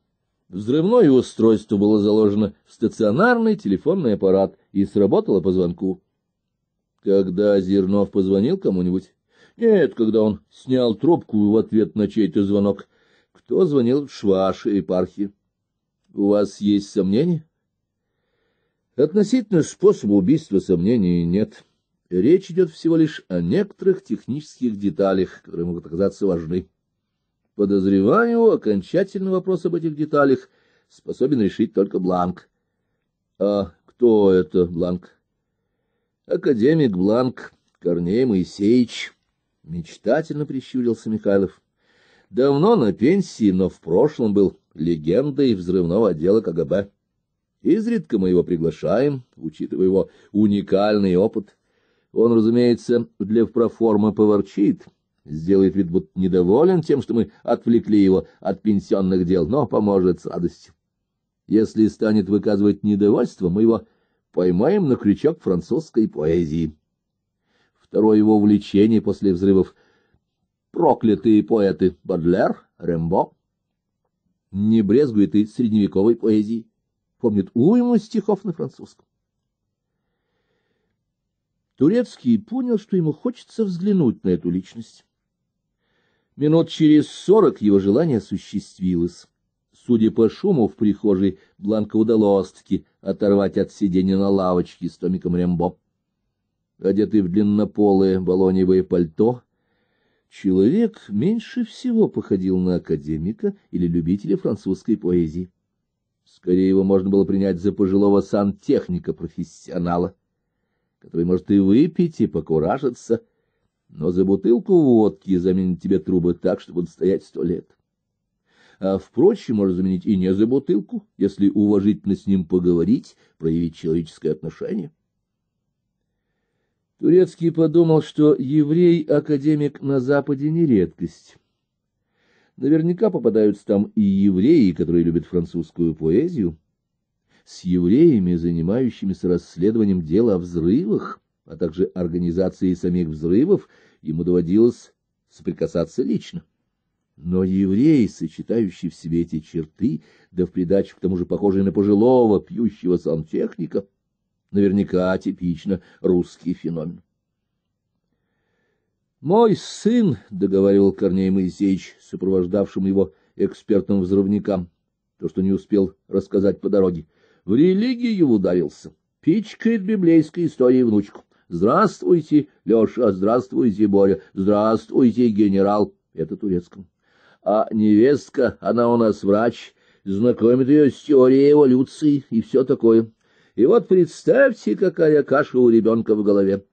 Взрывное устройство было заложено в стационарный телефонный аппарат и сработало по звонку. Когда Зернов позвонил кому-нибудь, нет, когда он снял трубку в ответ на чей-то звонок. Кто звонил в Шваш и Пархи? У вас есть сомнения? Относительно способа убийства сомнений нет. Речь идет всего лишь о некоторых технических деталях, которые могут оказаться важны. Подозреваю, окончательный вопрос об этих деталях способен решить только Бланк. А кто это Бланк? Академик Бланк Корней Моисеевич. — мечтательно прищурился Михайлов. Давно на пенсии, но в прошлом был легендой взрывного отдела КГБ. Изредка мы его приглашаем, учитывая его уникальный опыт. Он, разумеется, для проформы поворчит, сделает вид, будто недоволен тем, что мы отвлекли его от пенсионных дел, но поможет с радостью. Если станет выказывать недовольство, мы его поймаем на крючок французской поэзии второе его увлечение после взрывов проклятые поэты Бадлер, Рембо. Не брезгует и средневековой поэзии, помнит уйму стихов на французском. Турецкий понял, что ему хочется взглянуть на эту личность. Минут через сорок его желание осуществилось. Судя по шуму в прихожей, Бланка удалось-таки оторвать от сидения на лавочке с томиком Рембо одетый в длиннополое балоневое пальто, человек меньше всего походил на академика или любителя французской поэзии. Скорее его можно было принять за пожилого сантехника-профессионала, который может и выпить, и покуражиться, но за бутылку водки заменит тебе трубы так, чтобы будут стоять сто лет. А, впрочем, можно заменить и не за бутылку, если уважительно с ним поговорить, проявить человеческое отношение. — Турецкий подумал, что еврей-академик на Западе не редкость. Наверняка попадаются там и евреи, которые любят французскую поэзию. С евреями, занимающимися расследованием дела о взрывах, а также организацией самих взрывов, ему доводилось соприкасаться лично. Но еврей, сочетающий в себе эти черты, да в придачу к тому же похожий на пожилого, пьющего сантехника, наверняка типично русский феномен. «Мой сын», — договаривал Корней Моисеевич, сопровождавшим его экспертным взрывникам, то, что не успел рассказать по дороге, — «в религию ударился, пичкает библейской историей внучку. Здравствуйте, Леша, здравствуйте, Боря, здравствуйте, генерал». Это турецком. «А невестка, она у нас врач, знакомит ее с теорией эволюции и все такое. И вот представьте, какая каша у ребенка в голове.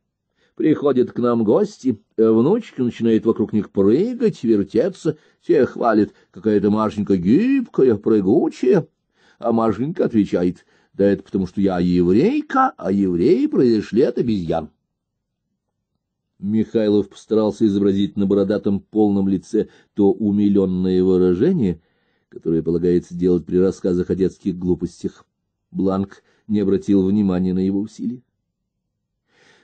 Приходят к нам гости, э, внучка начинает вокруг них прыгать, вертеться, те хвалят, какая-то Машенька гибкая, прыгучая. А Машенька отвечает, да это потому что я еврейка, а евреи произошли от обезьян. Михайлов постарался изобразить на бородатом полном лице то умиленное выражение, которое полагается делать при рассказах о детских глупостях. Бланк не обратил внимания на его усилия.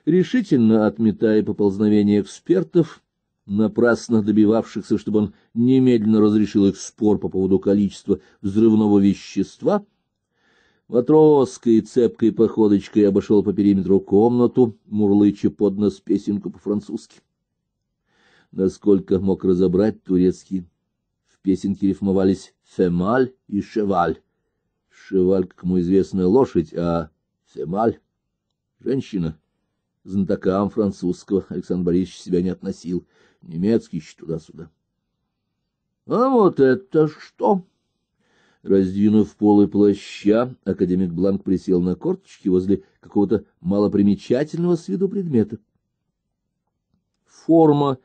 Решительно отметая поползновение экспертов, напрасно добивавшихся, чтобы он немедленно разрешил их спор по поводу количества взрывного вещества, матросской цепкой походочкой обошел по периметру комнату, мурлыча под нос песенку по-французски. Насколько мог разобрать турецкий, в песенке рифмовались «фемаль» и «шеваль». Шеваль, как ему известно, лошадь, а Фемаль, женщина. Знатокам французского Александр Борисович себя не относил, немецкий еще туда-сюда. — А вот это что? Раздвинув полы плаща, академик Бланк присел на корточки возле какого-то малопримечательного с виду предмета. Форма,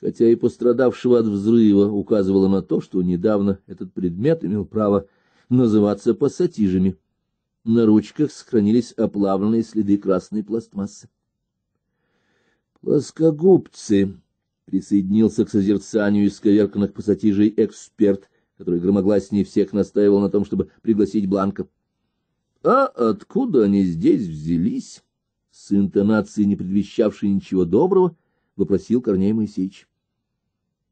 хотя и пострадавшего от взрыва, указывала на то, что недавно этот предмет имел право называться пассатижами. На ручках сохранились оплавленные следы красной пластмассы. «Плоскогубцы!» — присоединился к созерцанию исковерканных пассатижей эксперт, который громогласнее всех настаивал на том, чтобы пригласить Бланка. «А откуда они здесь взялись?» — с интонацией, не предвещавшей ничего доброго, вопросил Корней Моисеевич.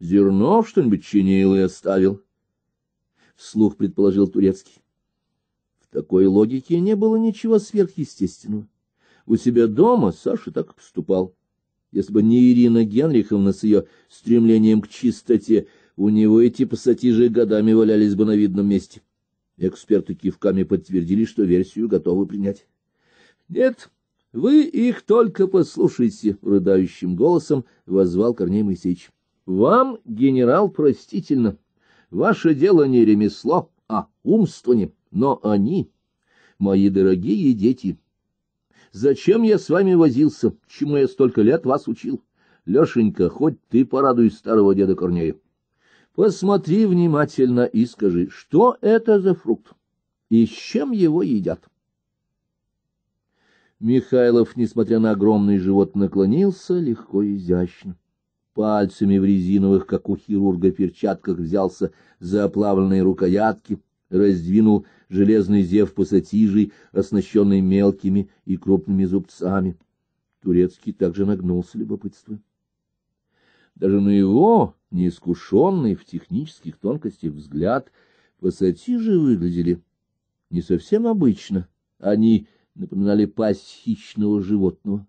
«Зерно что-нибудь чинил и оставил?» — вслух предположил Турецкий. В такой логике не было ничего сверхъестественного. У себя дома Саша так и поступал. Если бы не Ирина Генриховна с ее стремлением к чистоте, у него эти пассатижи годами валялись бы на видном месте. Эксперты кивками подтвердили, что версию готовы принять. — Нет, вы их только послушайте, — рыдающим голосом возвал Корней Моисеевич. — Вам, генерал, простительно. — Ваше дело не ремесло, а умствование, но они, мои дорогие дети. Зачем я с вами возился, чему я столько лет вас учил? Лешенька, хоть ты порадуй старого деда Корнея. Посмотри внимательно и скажи, что это за фрукт и с чем его едят? Михайлов, несмотря на огромный живот, наклонился легко и изящно пальцами в резиновых, как у хирурга, перчатках взялся за оплавленные рукоятки, раздвинул железный зев пассатижей, оснащенный мелкими и крупными зубцами. Турецкий также нагнулся любопытством. Даже на его, неискушенный в технических тонкостях взгляд, пассатижи выглядели не совсем обычно. Они напоминали пасть хищного животного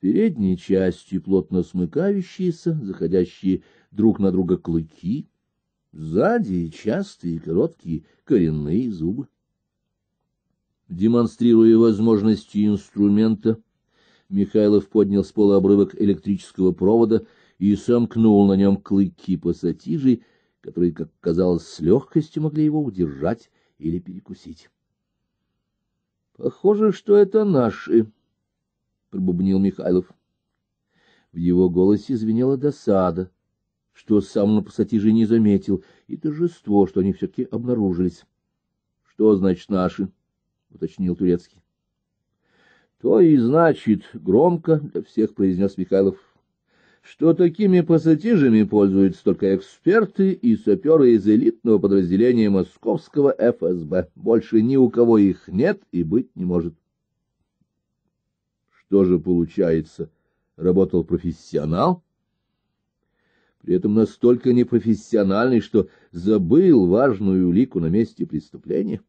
передней части плотно смыкающиеся, заходящие друг на друга клыки, сзади частые короткие коренные зубы. Демонстрируя возможности инструмента, Михайлов поднял с пола обрывок электрического провода и сомкнул на нем клыки пассатижей, которые, как казалось, с легкостью могли его удержать или перекусить. — Похоже, что это наши, — пробубнил Михайлов. В его голосе звенела досада, что сам на пассатиже не заметил, и торжество, что они все-таки обнаружились. — Что значит наши? — уточнил Турецкий. — То и значит, — громко для всех произнес Михайлов, — что такими пассатижами пользуются только эксперты и саперы из элитного подразделения московского ФСБ. Больше ни у кого их нет и быть не может. — что же получается? Работал профессионал? При этом настолько непрофессиональный, что забыл важную улику на месте преступления.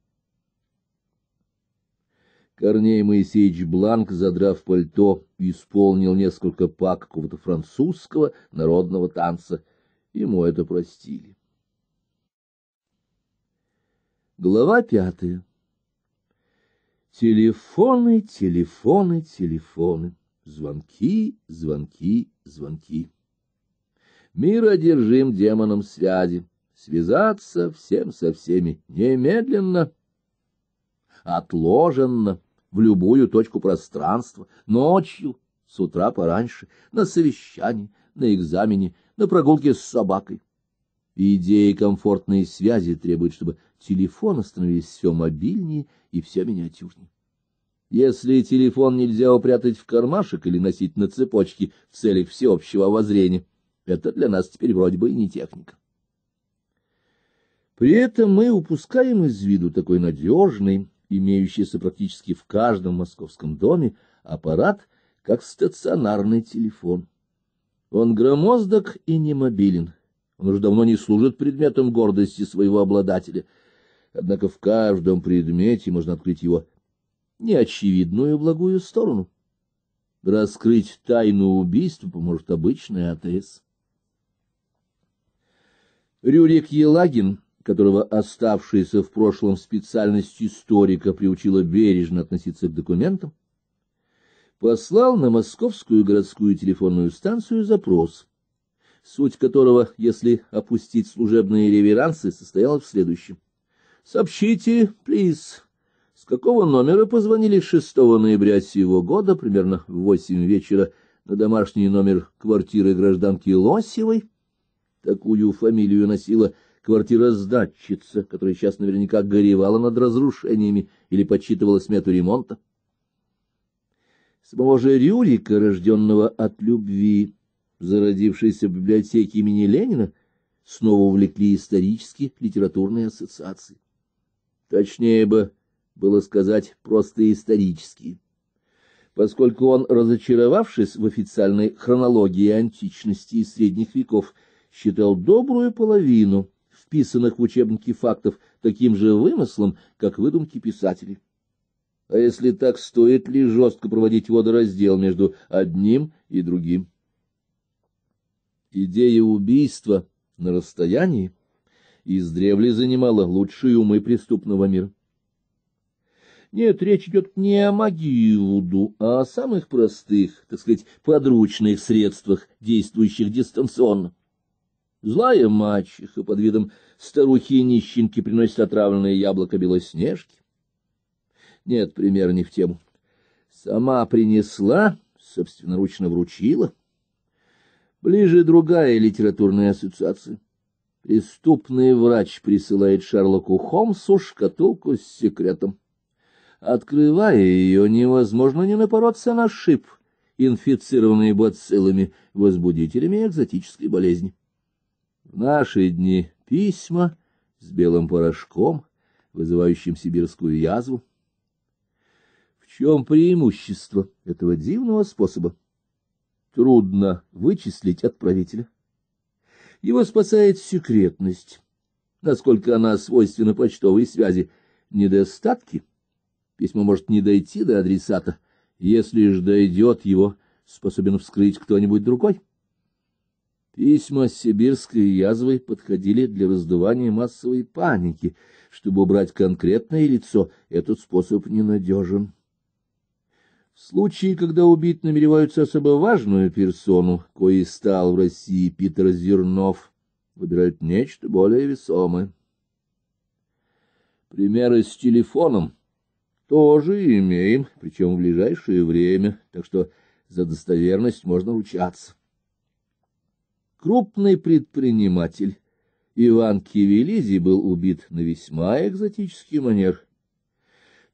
Корней Моисеевич Бланк, задрав пальто, исполнил несколько па какого-то французского народного танца. Ему это простили. Глава пятая Телефоны, телефоны, телефоны. Звонки, звонки, звонки. Мир одержим демоном связи. Связаться всем со всеми немедленно, отложенно, в любую точку пространства, ночью, с утра пораньше, на совещании, на экзамене, на прогулке с собакой. Идеи комфортной связи требуют, чтобы телефоны становились все мобильнее и все миниатюрнее. Если телефон нельзя упрятать в кармашек или носить на цепочке в целях всеобщего обозрения, это для нас теперь вроде бы и не техника. При этом мы упускаем из виду такой надежный, имеющийся практически в каждом московском доме, аппарат, как стационарный телефон. Он громоздок и не немобилен. Он уже давно не служит предметом гордости своего обладателя — однако в каждом предмете можно открыть его неочевидную благую сторону. Раскрыть тайну убийства поможет обычный АТС. Рюрик Елагин, которого оставшаяся в прошлом специальность историка приучила бережно относиться к документам, послал на московскую городскую телефонную станцию запрос, суть которого, если опустить служебные реверансы, состояла в следующем. Сообщите, плиз, с какого номера позвонили 6 ноября сего года, примерно в восемь вечера, на домашний номер квартиры гражданки Лосевой? Такую фамилию носила квартира сдатчица, которая сейчас наверняка горевала над разрушениями или подсчитывала смету ремонта. Самого же Рюрика, рожденного от любви, зародившейся в библиотеке имени Ленина, снова увлекли исторические литературные ассоциации. Точнее бы было сказать просто исторические, поскольку он, разочаровавшись в официальной хронологии античности и средних веков, считал добрую половину вписанных в учебники фактов таким же вымыслом, как выдумки писателей. А если так, стоит ли жестко проводить водораздел между одним и другим? Идея убийства на расстоянии издревле занимала лучшие умы преступного мира. Нет, речь идет не о магии Вуду, а о самых простых, так сказать, подручных средствах, действующих дистанционно. Злая мачеха под видом старухи-нищенки и приносит отравленное яблоко белоснежки. Нет, пример не в тему. Сама принесла, собственноручно вручила. Ближе другая литературная ассоциация — Преступный врач присылает Шерлоку Холмсу шкатулку с секретом. Открывая ее, невозможно не напороться на шип, инфицированный бациллами, возбудителями экзотической болезни. В наши дни письма с белым порошком, вызывающим сибирскую язву. В чем преимущество этого дивного способа? Трудно вычислить отправителя его спасает секретность, насколько она свойственна почтовой связи. Недостатки? Письмо может не дойти до адресата. Если же дойдет, его способен вскрыть кто-нибудь другой. Письма с сибирской язвой подходили для раздувания массовой паники. Чтобы убрать конкретное лицо, этот способ ненадежен. В случае, когда убить намереваются особо важную персону, коей стал в России Питер Зернов, выбирают нечто более весомое. Примеры с телефоном тоже имеем, причем в ближайшее время, так что за достоверность можно ручаться. Крупный предприниматель Иван Кивелизи был убит на весьма экзотический манер —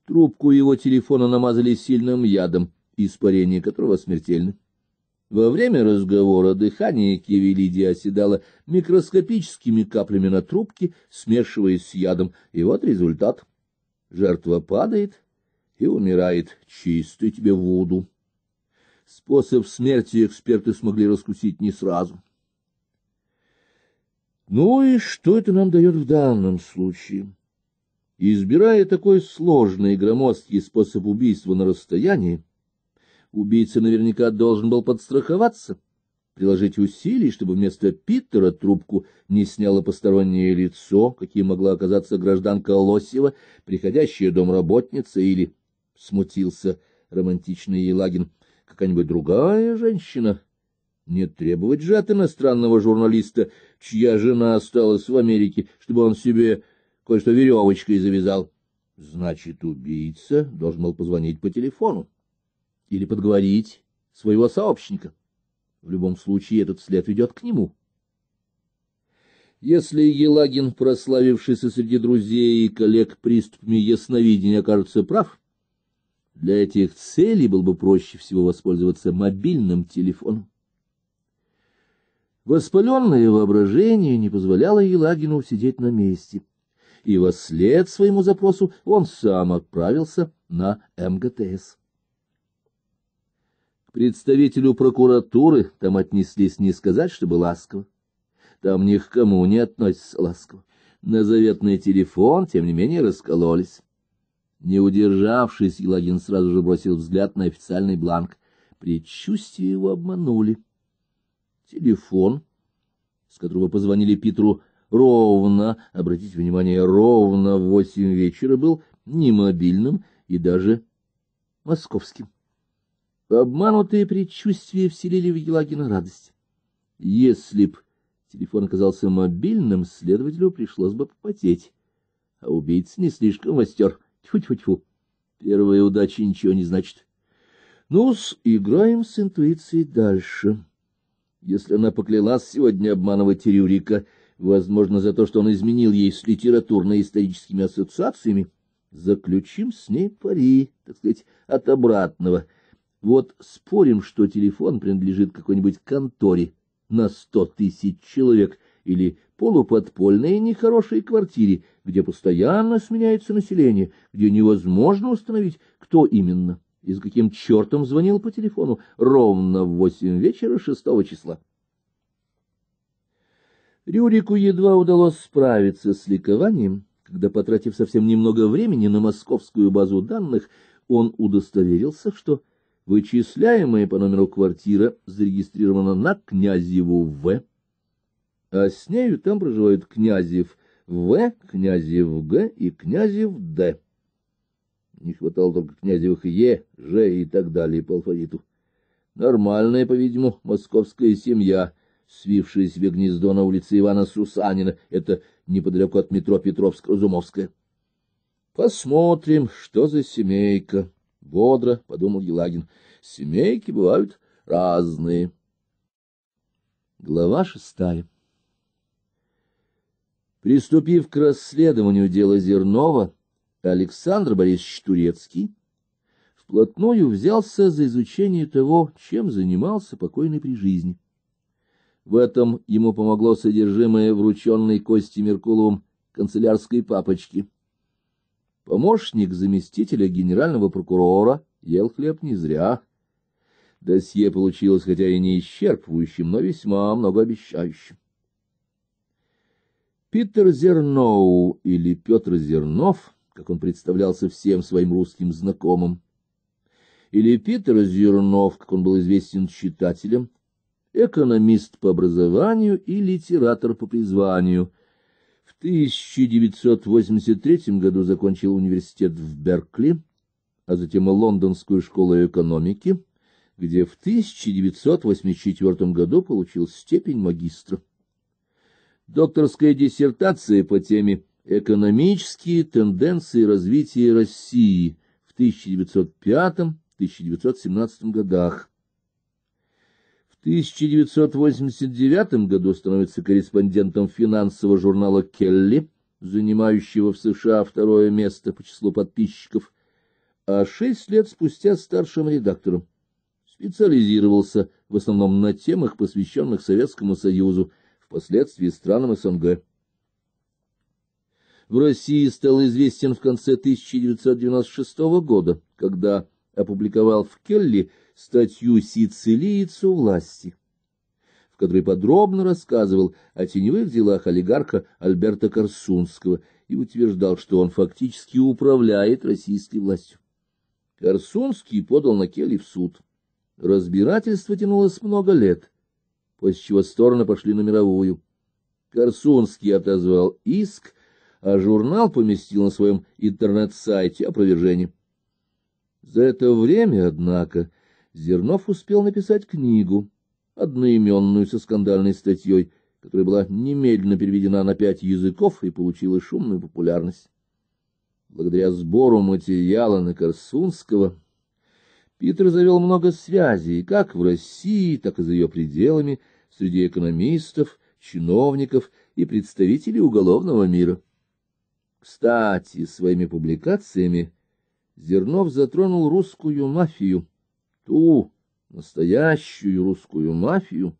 Трубку его телефона намазали сильным ядом, испарение которого смертельно. Во время разговора дыхание Кивелиди оседало микроскопическими каплями на трубке, смешиваясь с ядом, и вот результат. Жертва падает и умирает. Чистый тебе воду. Способ смерти эксперты смогли раскусить не сразу. Ну и что это нам дает в данном случае? избирая такой сложный и громоздкий способ убийства на расстоянии, убийца наверняка должен был подстраховаться, приложить усилий, чтобы вместо Питера трубку не сняло постороннее лицо, каким могла оказаться гражданка Лосева, приходящая домработница или, — смутился романтичный Елагин, — какая-нибудь другая женщина. Не требовать же от иностранного журналиста, чья жена осталась в Америке, чтобы он себе кое-что веревочкой завязал. Значит, убийца должен был позвонить по телефону или подговорить своего сообщника. В любом случае, этот след ведет к нему. Если Елагин, прославившийся среди друзей и коллег приступами ясновидения, окажется прав, для этих целей было бы проще всего воспользоваться мобильным телефоном. Воспаленное воображение не позволяло Елагину сидеть на месте — и во след своему запросу он сам отправился на МГТС. К представителю прокуратуры там отнеслись не сказать, чтобы ласково. Там ни к кому не относятся ласково. На заветный телефон, тем не менее, раскололись. Не удержавшись, Елагин сразу же бросил взгляд на официальный бланк. Предчувствие его обманули. Телефон, с которого позвонили Питру ровно, обратите внимание, ровно в восемь вечера был не мобильным и даже московским. Обманутые предчувствия вселили в Елагина радость. Если б телефон оказался мобильным, следователю пришлось бы попотеть. А убийца не слишком мастер Тьфу-тьфу-тьфу. Первая удача ничего не значит. Ну-с, играем с интуицией дальше. Если она поклялась сегодня обманывать Рюрика, возможно, за то, что он изменил ей с литературно-историческими ассоциациями, заключим с ней пари, так сказать, от обратного. Вот спорим, что телефон принадлежит какой-нибудь конторе на сто тысяч человек или полуподпольной нехорошей квартире, где постоянно сменяется население, где невозможно установить, кто именно и с каким чертом звонил по телефону ровно в восемь вечера шестого числа. Рюрику едва удалось справиться с ликованием, когда, потратив совсем немного времени на московскую базу данных, он удостоверился, что вычисляемая по номеру квартира зарегистрирована на Князеву В, а с нею там проживают Князев В, Князев Г и Князев Д. Не хватало только Князевых Е, Ж и так далее по алфавиту. Нормальная, по-видимому, московская семья — свившее в гнездо на улице Ивана Сусанина, это неподалеку от метро Петровск-Разумовская. — Посмотрим, что за семейка, — бодро подумал Елагин. — Семейки бывают разные. Глава шестая Приступив к расследованию дела Зернова, Александр Борисович Турецкий вплотную взялся за изучение того, чем занимался покойный при жизни. В этом ему помогло содержимое врученной Кости Меркуловым канцелярской папочки. Помощник заместителя генерального прокурора ел хлеб не зря. Досье получилось хотя и не исчерпывающим, но весьма многообещающим. Питер Зерноу или Петр Зернов, как он представлялся всем своим русским знакомым, или Питер Зернов, как он был известен читателям, экономист по образованию и литератор по призванию. В 1983 году закончил университет в Беркли, а затем и Лондонскую школу экономики, где в 1984 году получил степень магистра. Докторская диссертация по теме «Экономические тенденции развития России» в 1905-1917 годах 1989 году становится корреспондентом финансового журнала «Келли», занимающего в США второе место по числу подписчиков, а шесть лет спустя старшим редактором. Специализировался в основном на темах, посвященных Советскому Союзу, впоследствии странам СНГ. В России стал известен в конце 1996 года, когда опубликовал в Келли статью «Сицилиец у власти», в которой подробно рассказывал о теневых делах олигарха Альберта Корсунского и утверждал, что он фактически управляет российской властью. Корсунский подал на Келли в суд. Разбирательство тянулось много лет, после чего стороны пошли на мировую. Корсунский отозвал иск, а журнал поместил на своем интернет-сайте опровержение. За это время, однако, Зернов успел написать книгу, одноименную со скандальной статьей, которая была немедленно переведена на пять языков и получила шумную популярность. Благодаря сбору материала на Корсунского Питер завел много связей как в России, так и за ее пределами, среди экономистов, чиновников и представителей уголовного мира. Кстати, своими публикациями Зернов затронул русскую мафию, ту настоящую русскую мафию,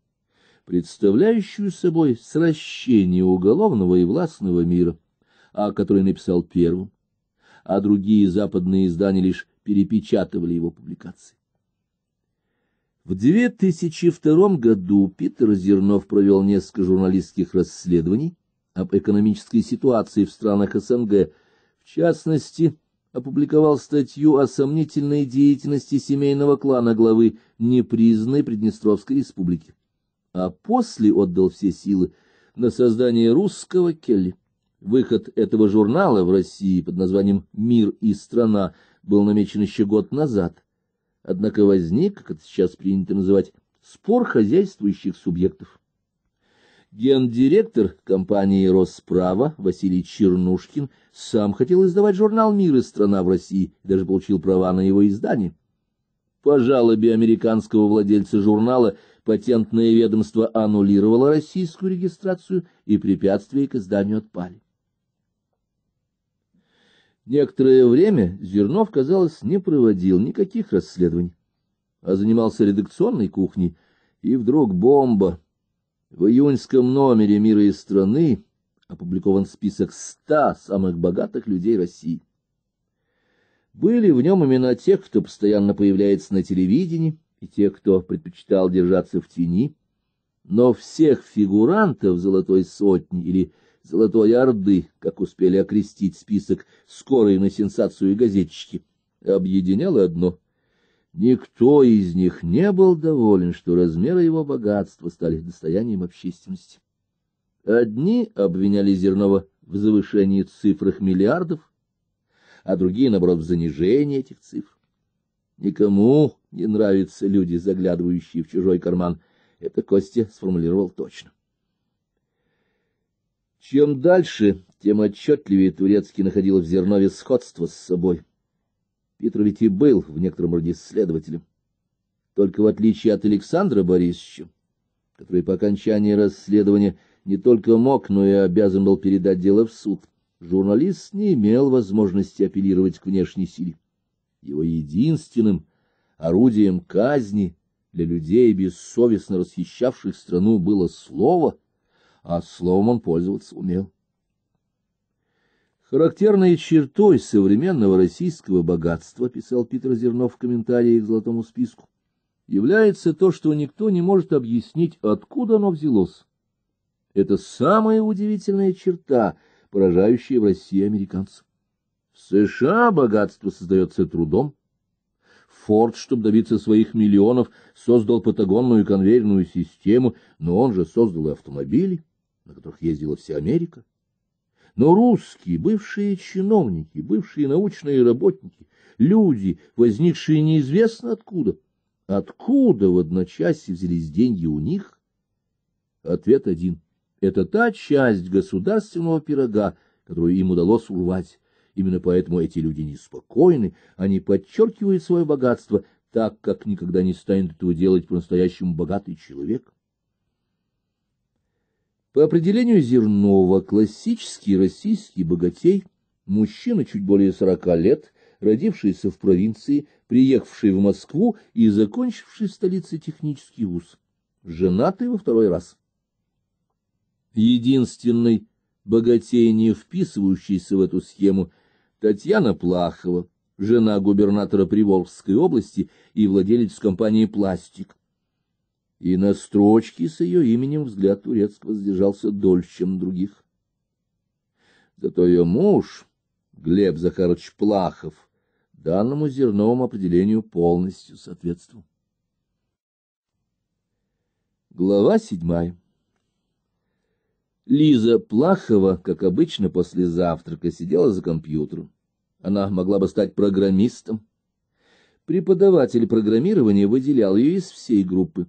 представляющую собой сращение уголовного и властного мира, о которой написал первым, а другие западные издания лишь перепечатывали его публикации. В 2002 году Питер Зернов провел несколько журналистских расследований об экономической ситуации в странах СНГ, в частности, опубликовал статью о сомнительной деятельности семейного клана главы непризнанной Приднестровской республики, а после отдал все силы на создание русского Келли. Выход этого журнала в России под названием «Мир и страна» был намечен еще год назад, однако возник, как это сейчас принято называть, спор хозяйствующих субъектов. Гендиректор компании «Росправа» Василий Чернушкин сам хотел издавать журнал «Мир и страна в России» и даже получил права на его издание. По жалобе американского владельца журнала патентное ведомство аннулировало российскую регистрацию и препятствия к изданию отпали. Некоторое время Зернов, казалось, не проводил никаких расследований, а занимался редакционной кухней, и вдруг бомба — в июньском номере «Мира и страны» опубликован список ста самых богатых людей России. Были в нем имена тех, кто постоянно появляется на телевидении, и тех, кто предпочитал держаться в тени, но всех фигурантов «Золотой сотни» или «Золотой Орды», как успели окрестить список скорые на сенсацию и газетчики, объединяло одно Никто из них не был доволен, что размеры его богатства стали достоянием общественности. Одни обвиняли Зернова в завышении цифр их миллиардов, а другие, наоборот, в занижении этих цифр. Никому не нравятся люди, заглядывающие в чужой карман. Это Костя сформулировал точно. Чем дальше, тем отчетливее Турецкий находил в Зернове сходство с собой. Питер ведь и был в некотором роде следователем. Только в отличие от Александра Борисовича, который по окончании расследования не только мог, но и обязан был передать дело в суд, журналист не имел возможности апеллировать к внешней силе. Его единственным орудием казни для людей, бессовестно расхищавших страну, было слово, а словом он пользоваться умел. Характерной чертой современного российского богатства, писал Питер Зернов в комментарии к золотому списку, является то, что никто не может объяснить, откуда оно взялось. Это самая удивительная черта, поражающая в России американцев. В США богатство создается трудом. Форд, чтобы добиться своих миллионов, создал патагонную конвейерную систему, но он же создал и автомобили, на которых ездила вся Америка. Но русские, бывшие чиновники, бывшие научные работники, люди, возникшие неизвестно откуда, откуда в одночасье взялись деньги у них? Ответ один. Это та часть государственного пирога, которую им удалось урвать. Именно поэтому эти люди неспокойны, они подчеркивают свое богатство, так как никогда не станет этого делать по-настоящему богатый человек. По определению Зернова, классический российский богатей, мужчина чуть более сорока лет, родившийся в провинции, приехавший в Москву и закончивший в столице технический вуз, женатый во второй раз. Единственный богатей, не вписывающийся в эту схему, Татьяна Плахова, жена губернатора Приволжской области и владелец компании «Пластик», и на строчке с ее именем взгляд турецкого сдержался дольше, чем других. Зато ее муж, Глеб Захарович Плахов, данному зерновому определению полностью соответствовал. Глава седьмая Лиза Плахова, как обычно, после завтрака сидела за компьютером. Она могла бы стать программистом. Преподаватель программирования выделял ее из всей группы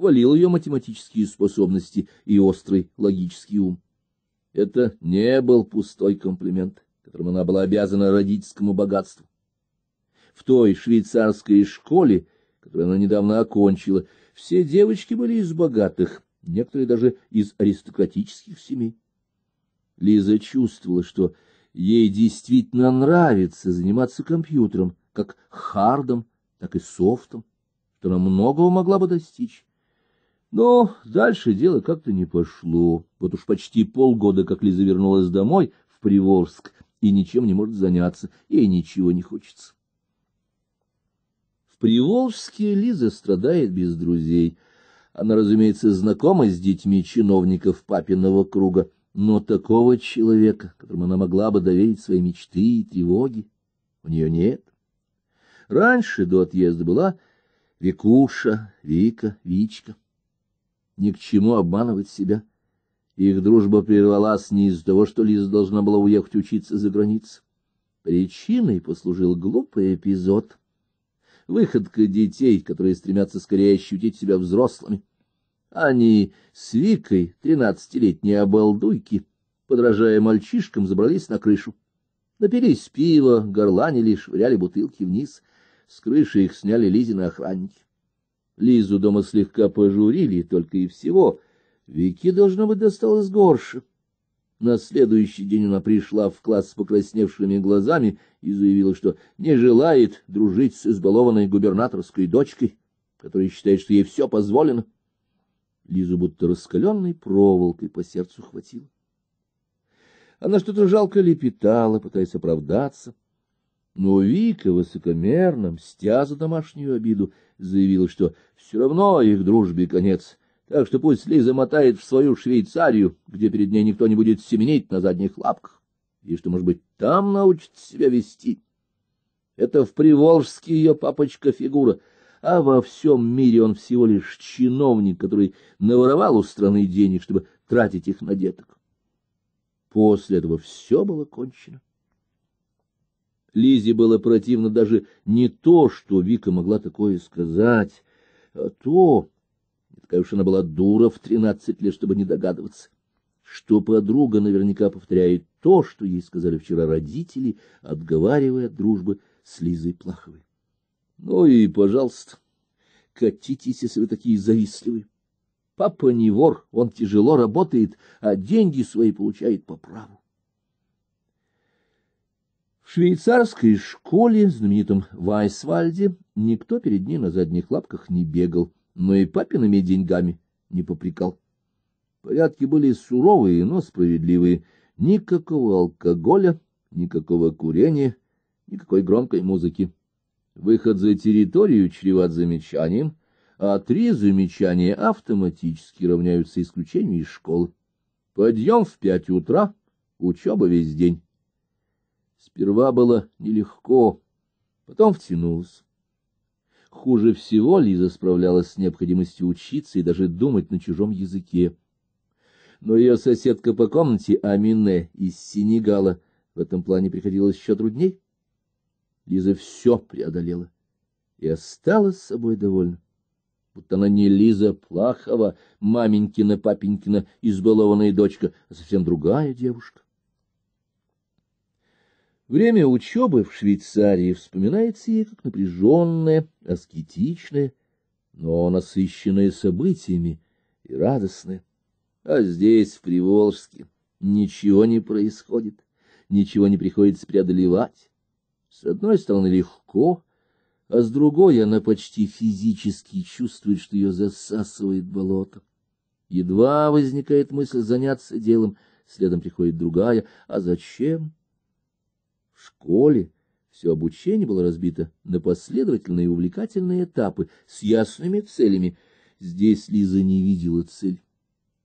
хвалил ее математические способности и острый логический ум. Это не был пустой комплимент, которым она была обязана родительскому богатству. В той швейцарской школе, которую она недавно окончила, все девочки были из богатых, некоторые даже из аристократических семей. Лиза чувствовала, что ей действительно нравится заниматься компьютером, как хардом, так и софтом, что она многого могла бы достичь. Но дальше дело как-то не пошло. Вот уж почти полгода, как Лиза вернулась домой в Приворск, и ничем не может заняться, ей ничего не хочется. В Приволжске Лиза страдает без друзей. Она, разумеется, знакома с детьми чиновников папиного круга, но такого человека, которому она могла бы доверить свои мечты и тревоги, у нее нет. Раньше, до отъезда, была Викуша, Вика, Вичка ни к чему обманывать себя. Их дружба прервалась не из-за того, что Лиза должна была уехать учиться за границу. Причиной послужил глупый эпизод. Выходка детей, которые стремятся скорее ощутить себя взрослыми. Они с Викой, тринадцатилетние обалдуйки, подражая мальчишкам, забрались на крышу. Напились пива, горланили, швыряли бутылки вниз. С крыши их сняли Лизины охранники. Лизу дома слегка пожурили, только и всего. Вики, должно быть, досталось горше. На следующий день она пришла в класс с покрасневшими глазами и заявила, что не желает дружить с избалованной губернаторской дочкой, которая считает, что ей все позволено. Лизу будто раскаленной проволокой по сердцу хватило. Она что-то жалко лепетала, пытаясь оправдаться, но Вика высокомерно, мстя за домашнюю обиду, заявила, что все равно их дружбе конец, так что пусть Лиза мотает в свою Швейцарию, где перед ней никто не будет семенить на задних лапках, и что, может быть, там научит себя вести. Это в Приволжске ее папочка-фигура, а во всем мире он всего лишь чиновник, который наворовал у страны денег, чтобы тратить их на деток. После этого все было кончено. Лизе было противно даже не то, что Вика могла такое сказать, а то, такая уж она была дура в тринадцать лет, чтобы не догадываться, что подруга наверняка повторяет то, что ей сказали вчера родители, отговаривая от дружбы с Лизой Плаховой. Ну и, пожалуйста, катитесь, если вы такие завистливые. Папа не вор, он тяжело работает, а деньги свои получает по праву швейцарской школе, знаменитом Вайсвальде, никто перед ней на задних лапках не бегал, но и папиными деньгами не попрекал. Порядки были суровые, но справедливые. Никакого алкоголя, никакого курения, никакой громкой музыки. Выход за территорию чреват замечанием, а три замечания автоматически равняются исключению из школы. Подъем в пять утра, учеба весь день. Сперва было нелегко, потом втянулась. Хуже всего Лиза справлялась с необходимостью учиться и даже думать на чужом языке. Но ее соседка по комнате Амине из Сенегала в этом плане приходилось еще трудней. Лиза все преодолела и осталась собой довольна. Будто она не Лиза Плахова, маменькина-папенькина избалованная дочка, а совсем другая девушка. Время учебы в Швейцарии вспоминается ей как напряженное, аскетичное, но насыщенное событиями и радостное. А здесь, в Приволжске, ничего не происходит, ничего не приходится преодолевать. С одной стороны, легко, а с другой она почти физически чувствует, что ее засасывает болото. Едва возникает мысль заняться делом, следом приходит другая. А зачем? В школе все обучение было разбито на последовательные и увлекательные этапы с ясными целями. Здесь Лиза не видела цель.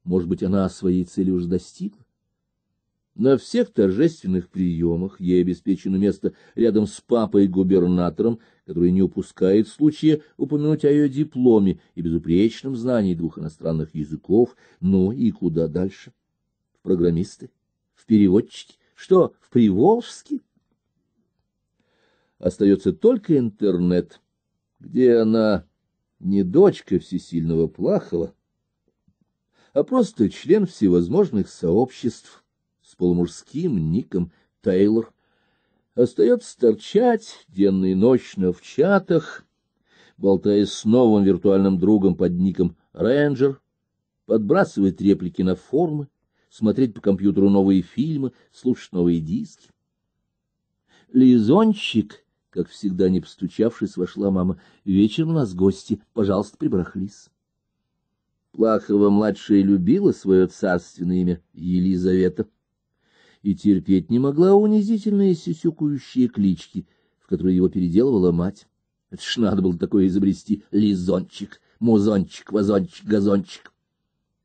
Может быть, она своей цели уже достигла? На всех торжественных приемах ей обеспечено место рядом с папой-губернатором, который не упускает случая упомянуть о ее дипломе и безупречном знании двух иностранных языков, ну и куда дальше? В программисты? В переводчики? Что, в Приволжске? остается только интернет, где она не дочка всесильного Плахова, а просто член всевозможных сообществ с полумужским ником Тейлор. Остается торчать денно и ночно в чатах, болтая с новым виртуальным другом под ником Рейнджер, подбрасывать реплики на формы, смотреть по компьютеру новые фильмы, слушать новые диски. Лизончик — как всегда, не постучавшись, вошла мама. Вечер у нас гости. Пожалуйста, прибрахлись. Плахова-младшая любила свое царственное имя Елизавета и терпеть не могла унизительные сисюкающие клички, в которые его переделывала мать. Это ж надо было такое изобрести — лизончик, музончик, вазончик, газончик.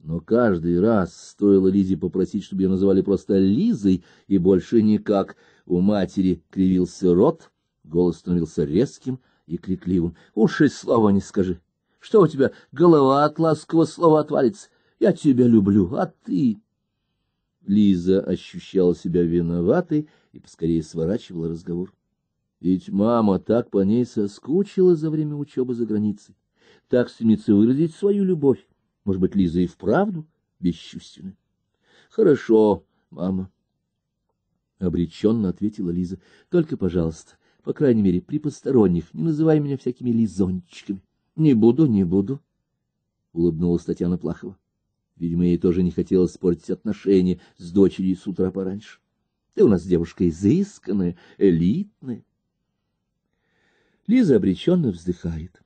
Но каждый раз стоило Лизе попросить, чтобы ее называли просто Лизой, и больше никак. У матери кривился рот, Голос становился резким и крикливым. — Уж и слова не скажи. Что у тебя, голова от ласкового слова отвалится? Я тебя люблю, а ты... Лиза ощущала себя виноватой и поскорее сворачивала разговор. Ведь мама так по ней соскучила за время учебы за границей, так стремится выразить свою любовь. Может быть, Лиза и вправду бесчувственна? — Хорошо, мама, — обреченно ответила Лиза. — Только, пожалуйста, по крайней мере, при посторонних, не называй меня всякими лизончиками. — Не буду, не буду, — улыбнулась Татьяна Плахова. Видимо, ей тоже не хотелось портить отношения с дочерью с утра пораньше. Ты у нас девушка изысканная, элитная. Лиза обреченно вздыхает.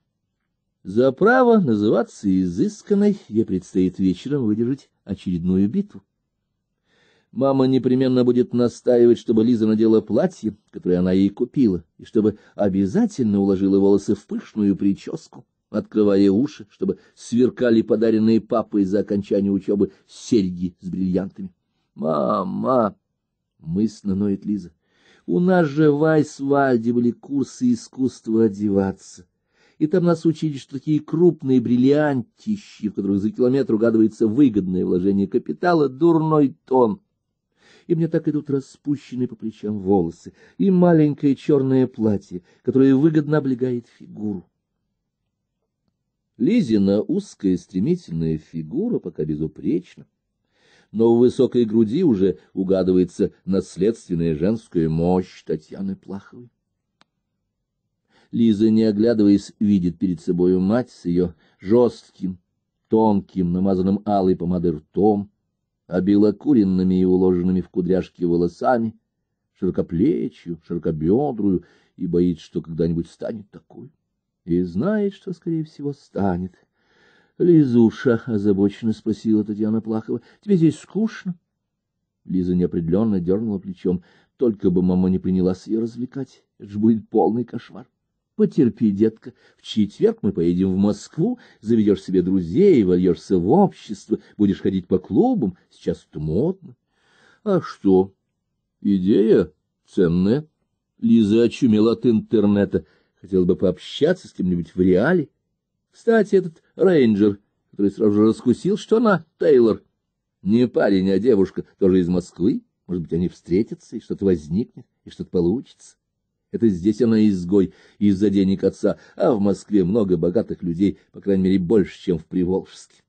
За право называться изысканной ей предстоит вечером выдержать очередную битву. Мама непременно будет настаивать, чтобы Лиза надела платье, которое она ей купила, и чтобы обязательно уложила волосы в пышную прическу, открывая уши, чтобы сверкали подаренные папой за окончание учебы серьги с бриллиантами. «Мама!» — мысленно ноет Лиза. «У нас же в Айсвальде были курсы искусства одеваться» и там нас учили, что такие крупные бриллиантищи, в которых за километр угадывается выгодное вложение капитала, дурной тон и мне так идут распущенные по плечам волосы, и маленькое черное платье, которое выгодно облегает фигуру. Лизина узкая стремительная фигура пока безупречна, но в высокой груди уже угадывается наследственная женская мощь Татьяны Плаховой. Лиза, не оглядываясь, видит перед собою мать с ее жестким, тонким, намазанным алой помадой ртом, обелокуренными и уложенными в кудряшки волосами, широкоплечью, широкобедрую, и боится, что когда-нибудь станет такой. И знает, что, скорее всего, станет. — Лизуша, — озабоченно спросила Татьяна Плахова, — тебе здесь скучно? Лиза неопределенно дернула плечом. — Только бы мама не принялась ее развлекать. Это же будет полный кошмар. Потерпи, детка, в четверг мы поедем в Москву, заведешь себе друзей, вольешься в общество, будешь ходить по клубам, сейчас это модно. А что? Идея ценная. Лиза очумела от интернета, хотела бы пообщаться с кем-нибудь в реале. Кстати, этот рейнджер, который сразу же раскусил, что она Тейлор. Не парень, а девушка, тоже из Москвы. Может быть, они встретятся, и что-то возникнет, и что-то получится. Это здесь она изгой из-за денег отца, а в Москве много богатых людей, по крайней мере, больше, чем в Приволжске.